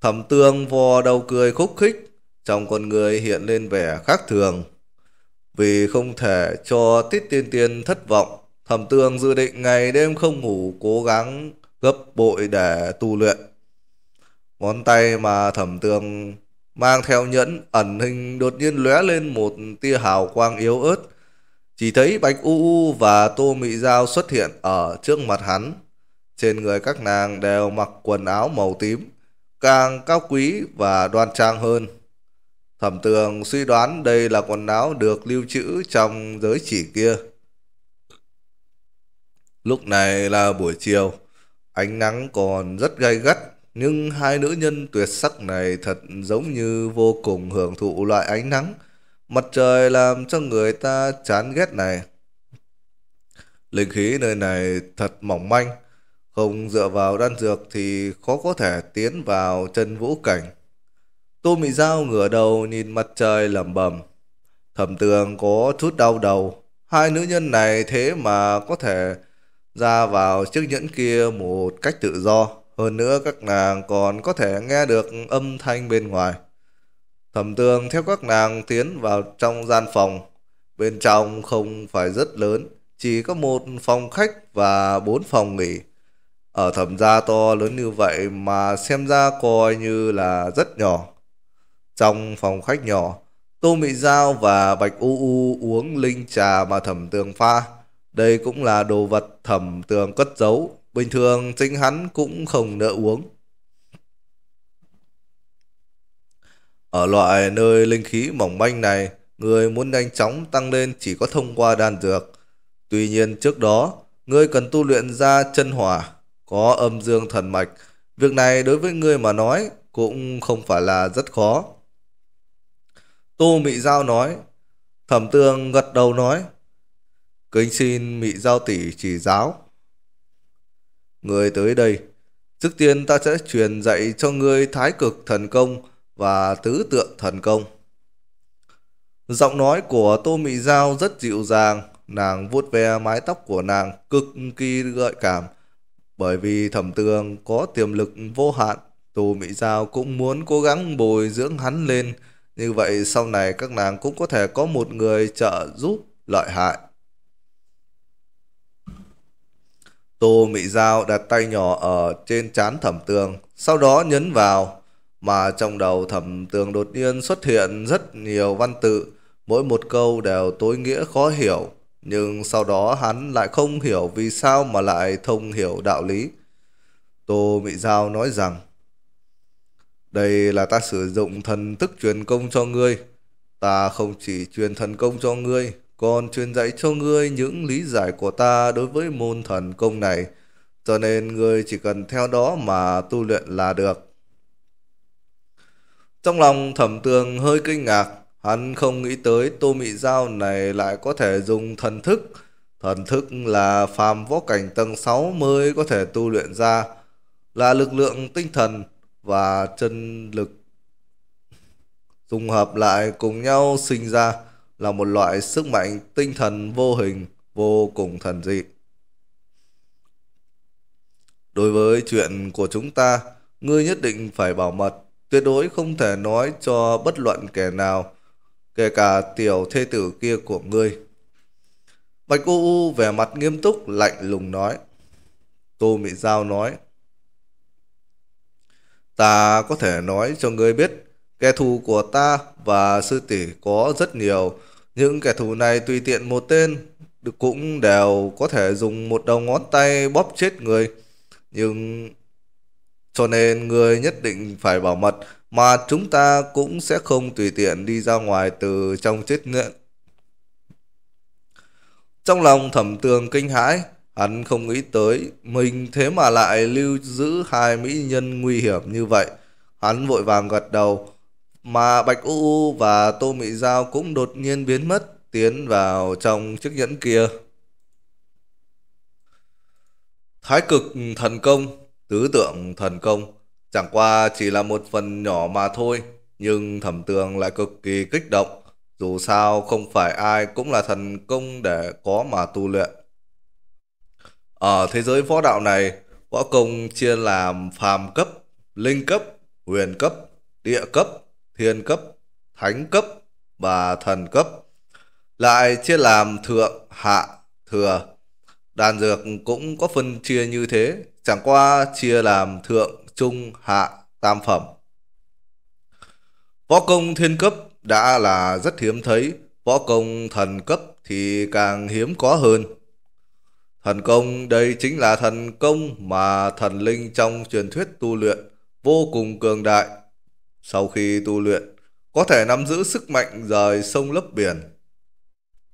Thẩm tương vò đầu cười khúc khích, trong con người hiện lên vẻ khác thường. Vì không thể cho Tiết Tiên Tiên thất vọng, Thẩm tương dự định ngày đêm không ngủ cố gắng gấp bội để tu luyện. Ngón tay mà thẩm tương mang theo nhẫn ẩn hình đột nhiên lóe lên một tia hào quang yếu ớt. Chỉ thấy Bạch U U và Tô Mị Giao xuất hiện ở trước mặt hắn. Trên người các nàng đều mặc quần áo màu tím, càng cao quý và đoan trang hơn. Thẩm tường suy đoán đây là quần áo được lưu trữ trong giới chỉ kia. Lúc này là buổi chiều, ánh nắng còn rất gay gắt, nhưng hai nữ nhân tuyệt sắc này thật giống như vô cùng hưởng thụ loại ánh nắng Mặt trời làm cho người ta chán ghét này. Linh khí nơi này thật mỏng manh, không dựa vào đan dược thì khó có thể tiến vào chân vũ cảnh. Tô Mị Giao ngửa đầu nhìn mặt trời lẩm bẩm. Thẩm tường có chút đau đầu, hai nữ nhân này thế mà có thể ra vào chiếc nhẫn kia một cách tự do. Hơn nữa các nàng còn có thể nghe được âm thanh bên ngoài. Thẩm tường theo các nàng tiến vào trong gian phòng. Bên trong không phải rất lớn, chỉ có một phòng khách và bốn phòng nghỉ. Ở thẩm gia to lớn như vậy mà xem ra coi như là rất nhỏ. Trong phòng khách nhỏ, Tô Mị Giao và Bạch U U uống linh trà mà thẩm tường pha. Đây cũng là đồ vật thẩm tường cất giấu, bình thường chính hắn cũng không nợ uống. Ở loại nơi linh khí mỏng manh này, người muốn nhanh chóng tăng lên chỉ có thông qua đan dược. Tuy nhiên trước đó, ngươi cần tu luyện ra chân hỏa, có âm dương thần mạch. Việc này đối với ngươi mà nói cũng không phải là rất khó. Tô Mị Giao nói, Thẩm Tường gật đầu nói, Kính xin Mị Giao tỷ chỉ giáo. Người tới đây, trước tiên ta sẽ truyền dạy cho ngươi thái cực thần công, và tứ tượng thần công. Giọng nói của Tô Mị Giao rất dịu dàng, nàng vuốt ve mái tóc của nàng cực kỳ gợi cảm. Bởi vì thẩm tường có tiềm lực vô hạn, Tô Mị Giao cũng muốn cố gắng bồi dưỡng hắn lên. Như vậy sau này các nàng cũng có thể có một người trợ giúp lợi hại. Tô Mị Giao đặt tay nhỏ ở trên chán thẩm tường, sau đó nhấn vào mà trong đầu thẩm tường đột nhiên xuất hiện rất nhiều văn tự, mỗi một câu đều tối nghĩa khó hiểu, nhưng sau đó hắn lại không hiểu vì sao mà lại thông hiểu đạo lý. Tô Mị Giao nói rằng, đây là ta sử dụng thần tức truyền công cho ngươi. Ta không chỉ truyền thần công cho ngươi, còn truyền dạy cho ngươi những lý giải của ta đối với môn thần công này. Cho nên ngươi chỉ cần theo đó mà tu luyện là được. Trong lòng thẩm tường hơi kinh ngạc, hắn không nghĩ tới tô mị dao này lại có thể dùng thần thức. Thần thức là phàm võ cảnh tầng 6 mới có thể tu luyện ra, là lực lượng tinh thần và chân lực dùng hợp lại cùng nhau sinh ra là một loại sức mạnh tinh thần vô hình vô cùng thần dị. Đối với chuyện của chúng ta, ngươi nhất định phải bảo mật, tuyệt đối không thể nói cho bất luận kẻ nào, kể cả tiểu thê tử kia của ngươi. Bạch Cô U vẻ mặt nghiêm túc lạnh lùng nói. Tô Mỹ Giao nói. Ta có thể nói cho ngươi biết, kẻ thù của ta và sư tỷ có rất nhiều. Những kẻ thù này tùy tiện một tên cũng đều có thể dùng một đầu ngón tay bóp chết người. Nhưng cho nên ngươi nhất định phải bảo mật mà chúng ta cũng sẽ không tùy tiện đi ra ngoài từ trong chết nhận Trong lòng thẩm tường kinh hãi, hắn không nghĩ tới mình thế mà lại lưu giữ hai mỹ nhân nguy hiểm như vậy. Hắn vội vàng gật đầu, mà Bạch U U và Tô mỹ Giao cũng đột nhiên biến mất, tiến vào trong chiếc nhẫn kia. Thái cực thần công Tứ tượng thần công chẳng qua chỉ là một phần nhỏ mà thôi, nhưng thẩm tường lại cực kỳ kích động, dù sao không phải ai cũng là thần công để có mà tu luyện. Ở thế giới võ đạo này, võ công chia làm phàm cấp, linh cấp, huyền cấp, địa cấp, thiên cấp, thánh cấp và thần cấp. Lại chia làm thượng, hạ, thừa. Đàn dược cũng có phân chia như thế, chẳng qua chia làm thượng, trung, hạ, tam phẩm. Võ công thiên cấp đã là rất hiếm thấy, võ công thần cấp thì càng hiếm có hơn. Thần công đây chính là thần công mà thần linh trong truyền thuyết tu luyện vô cùng cường đại. Sau khi tu luyện, có thể nắm giữ sức mạnh rời sông lấp biển.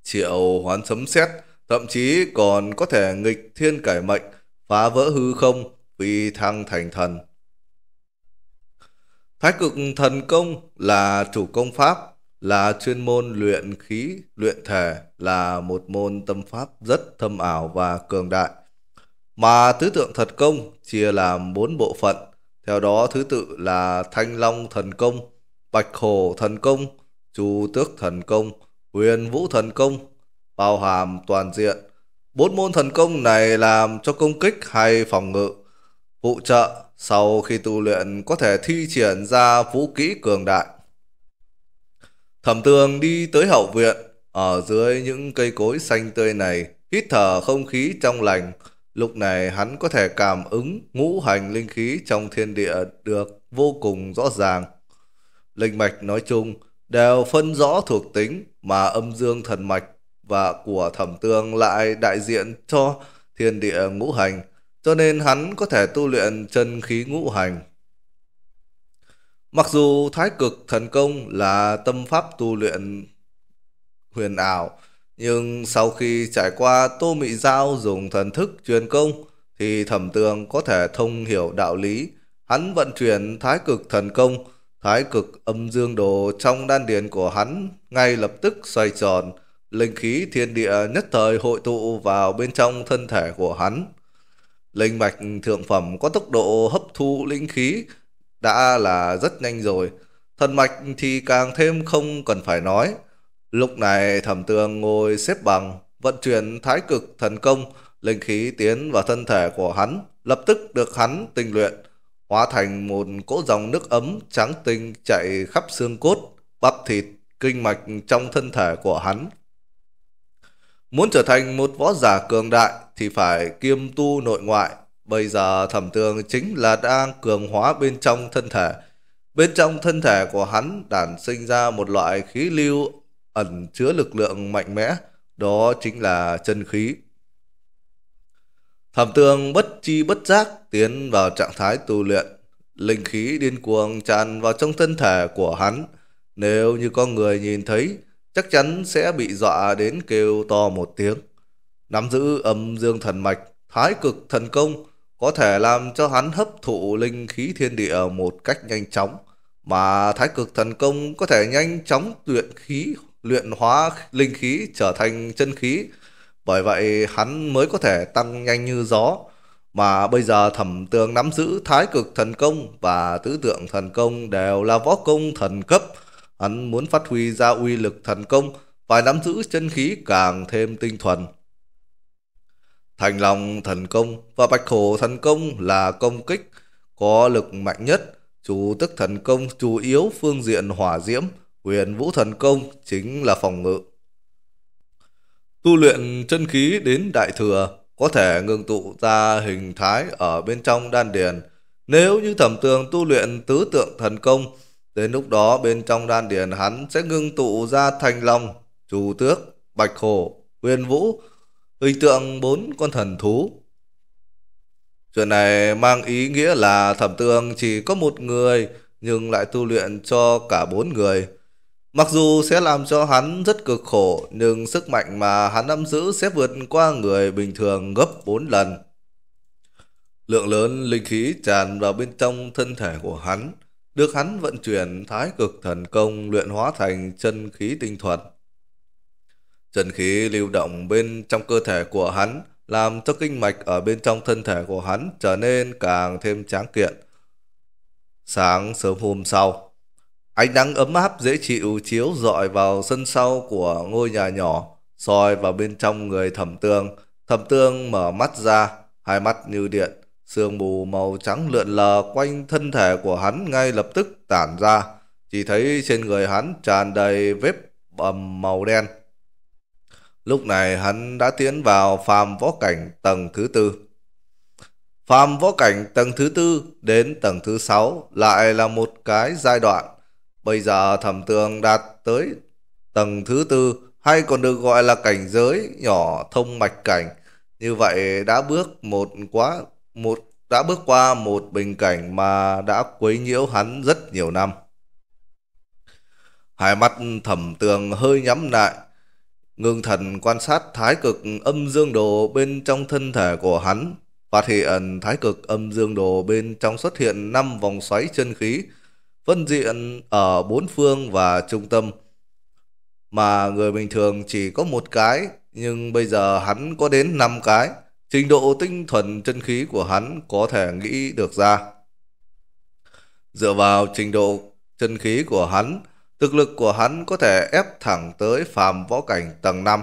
Triệu hoán sấm sét thậm chí còn có thể nghịch thiên cải mệnh phá vỡ hư không, phi thăng thành thần. Thái cực thần công là chủ công pháp, là chuyên môn luyện khí, luyện thể, là một môn tâm pháp rất thâm ảo và cường đại. Mà tứ tượng thật công chia làm bốn bộ phận, theo đó thứ tự là Thanh Long thần công, Bạch Hồ thần công, Chu Tước thần công, Huyền Vũ thần công, bao hàm toàn diện, Bốn môn thần công này làm cho công kích hay phòng ngự. Phụ trợ sau khi tu luyện có thể thi triển ra vũ kỹ cường đại. Thẩm tường đi tới hậu viện, ở dưới những cây cối xanh tươi này, hít thở không khí trong lành. Lúc này hắn có thể cảm ứng ngũ hành linh khí trong thiên địa được vô cùng rõ ràng. Linh mạch nói chung đều phân rõ thuộc tính mà âm dương thần mạch và của thẩm tương lại đại diện cho thiên địa ngũ hành, cho nên hắn có thể tu luyện chân khí ngũ hành. Mặc dù thái cực thần công là tâm pháp tu luyện huyền ảo, nhưng sau khi trải qua Tô Mị Giao dùng thần thức truyền công, thì thẩm tường có thể thông hiểu đạo lý. Hắn vận chuyển thái cực thần công, thái cực âm dương đồ trong đan điền của hắn ngay lập tức xoay tròn, Linh khí thiên địa nhất thời hội tụ vào bên trong thân thể của hắn. Linh mạch thượng phẩm có tốc độ hấp thu linh khí đã là rất nhanh rồi. Thần mạch thì càng thêm không cần phải nói. Lúc này thẩm tường ngồi xếp bằng, vận chuyển thái cực thần công, linh khí tiến vào thân thể của hắn, lập tức được hắn tinh luyện, hóa thành một cỗ dòng nước ấm trắng tinh chạy khắp xương cốt, bắp thịt, kinh mạch trong thân thể của hắn Muốn trở thành một võ giả cường đại thì phải kiêm tu nội ngoại. Bây giờ thẩm tường chính là đang cường hóa bên trong thân thể. Bên trong thân thể của hắn đản sinh ra một loại khí lưu ẩn chứa lực lượng mạnh mẽ, đó chính là chân khí. Thẩm tường bất chi bất giác tiến vào trạng thái tu luyện. Linh khí điên cuồng tràn vào trong thân thể của hắn. Nếu như có người nhìn thấy, chắc chắn sẽ bị dọa đến kêu to một tiếng. Nắm giữ âm dương thần mạch, thái cực thần công có thể làm cho hắn hấp thụ linh khí thiên địa một cách nhanh chóng, mà thái cực thần công có thể nhanh chóng luyện khí, luyện hóa linh khí trở thành chân khí. Bởi vậy hắn mới có thể tăng nhanh như gió. Mà bây giờ thẩm tường nắm giữ thái cực thần công và tứ tượng thần công đều là võ công thần cấp, Hắn muốn phát huy ra uy lực thần công, phải nắm giữ chân khí càng thêm tinh thuần. Thành lòng thần công và bạch hổ thần công là công kích có lực mạnh nhất. Chủ tức thần công chủ yếu phương diện hỏa diễm, huyền vũ thần công chính là phòng ngự. Tu luyện chân khí đến đại thừa có thể ngưng tụ ra hình thái ở bên trong đan điền. Nếu như thẩm tường tu luyện tứ tượng thần công, Đến lúc đó bên trong đan điền hắn sẽ ngưng tụ ra thành long, chủ tước, bạch hổ, huyền vũ, hình tượng bốn con thần thú. Chuyện này mang ý nghĩa là thẩm tường chỉ có một người nhưng lại tu luyện cho cả bốn người. Mặc dù sẽ làm cho hắn rất cực khổ nhưng sức mạnh mà hắn nắm giữ sẽ vượt qua người bình thường gấp bốn lần. Lượng lớn linh khí tràn vào bên trong thân thể của hắn được hắn vận chuyển thái cực thần công luyện hóa thành chân khí tinh thuật. Chân khí lưu động bên trong cơ thể của hắn làm cho kinh mạch ở bên trong thân thể của hắn trở nên càng thêm tráng kiện. Sáng sớm hôm sau, ánh nắng ấm áp dễ chịu chiếu rọi vào sân sau của ngôi nhà nhỏ, soi vào bên trong người thẩm tương. Thẩm tương mở mắt ra, hai mắt như điện, Sương mù màu trắng lượn lờ quanh thân thể của hắn ngay lập tức tản ra, chỉ thấy trên người hắn tràn đầy vết bầm màu đen. Lúc này hắn đã tiến vào phàm võ cảnh tầng thứ tư. Phàm võ cảnh tầng thứ tư đến tầng thứ sáu lại là một cái giai đoạn. Bây giờ thẩm tường đạt tới tầng thứ tư hay còn được gọi là cảnh giới nhỏ thông mạch cảnh. Như vậy đã bước một quá một đã bước qua một bình cảnh mà đã quấy nhiễu hắn rất nhiều năm. Hai mắt thẩm tường hơi nhắm lại, ngưng thần quan sát thái cực âm dương đồ bên trong thân thể của hắn. Phát hiện thái cực âm dương đồ bên trong xuất hiện năm vòng xoáy chân khí, phân diện ở bốn phương và trung tâm. Mà người bình thường chỉ có một cái, nhưng bây giờ hắn có đến năm cái. Trình độ tinh thuần chân khí của hắn có thể nghĩ được ra. Dựa vào trình độ chân khí của hắn, thực lực của hắn có thể ép thẳng tới phàm võ cảnh tầng 5.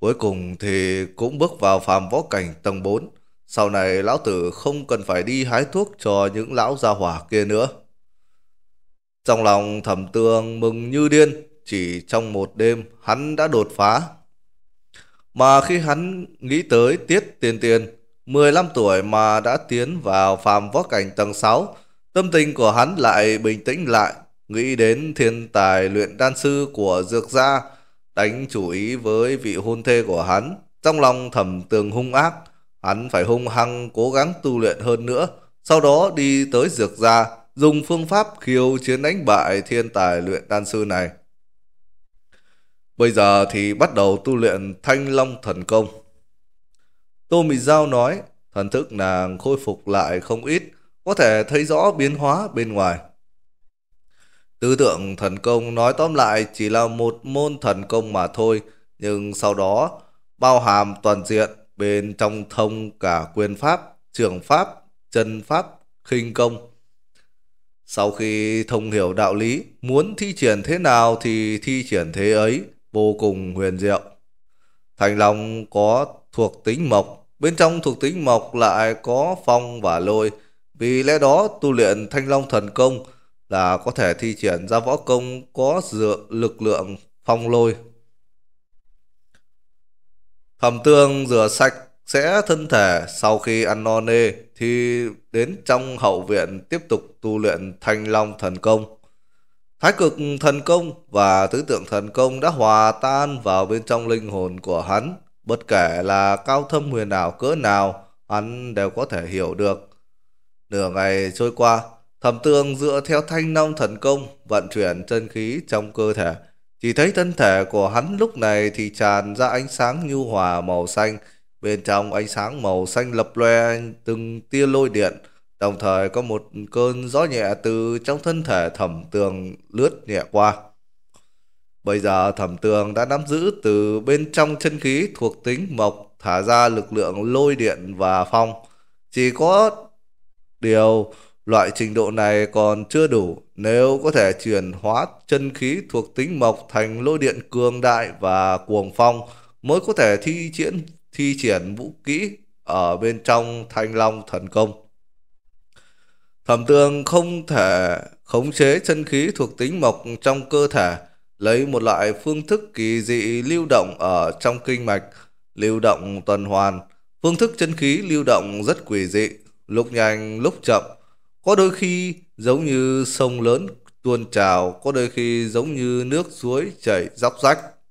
Cuối cùng thì cũng bước vào phàm võ cảnh tầng 4. Sau này lão tử không cần phải đi hái thuốc cho những lão gia hỏa kia nữa. Trong lòng thẩm tương mừng như điên, chỉ trong một đêm hắn đã đột phá mà khi hắn nghĩ tới Tiết Tiền Tiền, 15 tuổi mà đã tiến vào phàm võ cảnh tầng 6, tâm tình của hắn lại bình tĩnh lại, nghĩ đến thiên tài luyện đan sư của Dược Gia, đánh chủ ý với vị hôn thê của hắn. Trong lòng thầm tường hung ác, hắn phải hung hăng cố gắng tu luyện hơn nữa, sau đó đi tới Dược Gia, dùng phương pháp khiêu chiến đánh bại thiên tài luyện đan sư này. Bây giờ thì bắt đầu tu luyện thanh long thần công. Tô Mị Giao nói, thần thức nàng khôi phục lại không ít, có thể thấy rõ biến hóa bên ngoài. Tư tưởng thần công nói tóm lại chỉ là một môn thần công mà thôi, nhưng sau đó bao hàm toàn diện bên trong thông cả quyền pháp, trường pháp, chân pháp, khinh công. Sau khi thông hiểu đạo lý, muốn thi triển thế nào thì thi triển thế ấy, vô cùng huyền diệu. Thành Long có thuộc tính mộc, bên trong thuộc tính mộc lại có phong và lôi. Vì lẽ đó tu luyện Thanh Long thần công là có thể thi triển ra võ công có dựa lực lượng phong lôi. Thẩm tương rửa sạch sẽ thân thể sau khi ăn no nê thì đến trong hậu viện tiếp tục tu luyện thanh long thần công. Thái cực thần công và tứ tượng thần công đã hòa tan vào bên trong linh hồn của hắn. Bất kể là cao thâm huyền ảo cỡ nào, hắn đều có thể hiểu được. Nửa ngày trôi qua, thẩm tương dựa theo thanh long thần công vận chuyển chân khí trong cơ thể. Chỉ thấy thân thể của hắn lúc này thì tràn ra ánh sáng nhu hòa màu xanh. Bên trong ánh sáng màu xanh lập loe từng tia lôi điện – đồng thời có một cơn gió nhẹ từ trong thân thể thẩm tường lướt nhẹ qua. Bây giờ thẩm tường đã nắm giữ từ bên trong chân khí thuộc tính mộc thả ra lực lượng lôi điện và phong. Chỉ có điều loại trình độ này còn chưa đủ nếu có thể chuyển hóa chân khí thuộc tính mộc thành lôi điện cường đại và cuồng phong mới có thể thi triển thi triển vũ kỹ ở bên trong thanh long thần công Thẩm tương không thể khống chế chân khí thuộc tính mộc trong cơ thể, lấy một loại phương thức kỳ dị lưu động ở trong kinh mạch, lưu động tuần hoàn. Phương thức chân khí lưu động rất quỷ dị, lúc nhanh lúc chậm, có đôi khi giống như sông lớn tuôn trào, có đôi khi giống như nước suối chảy róc rách.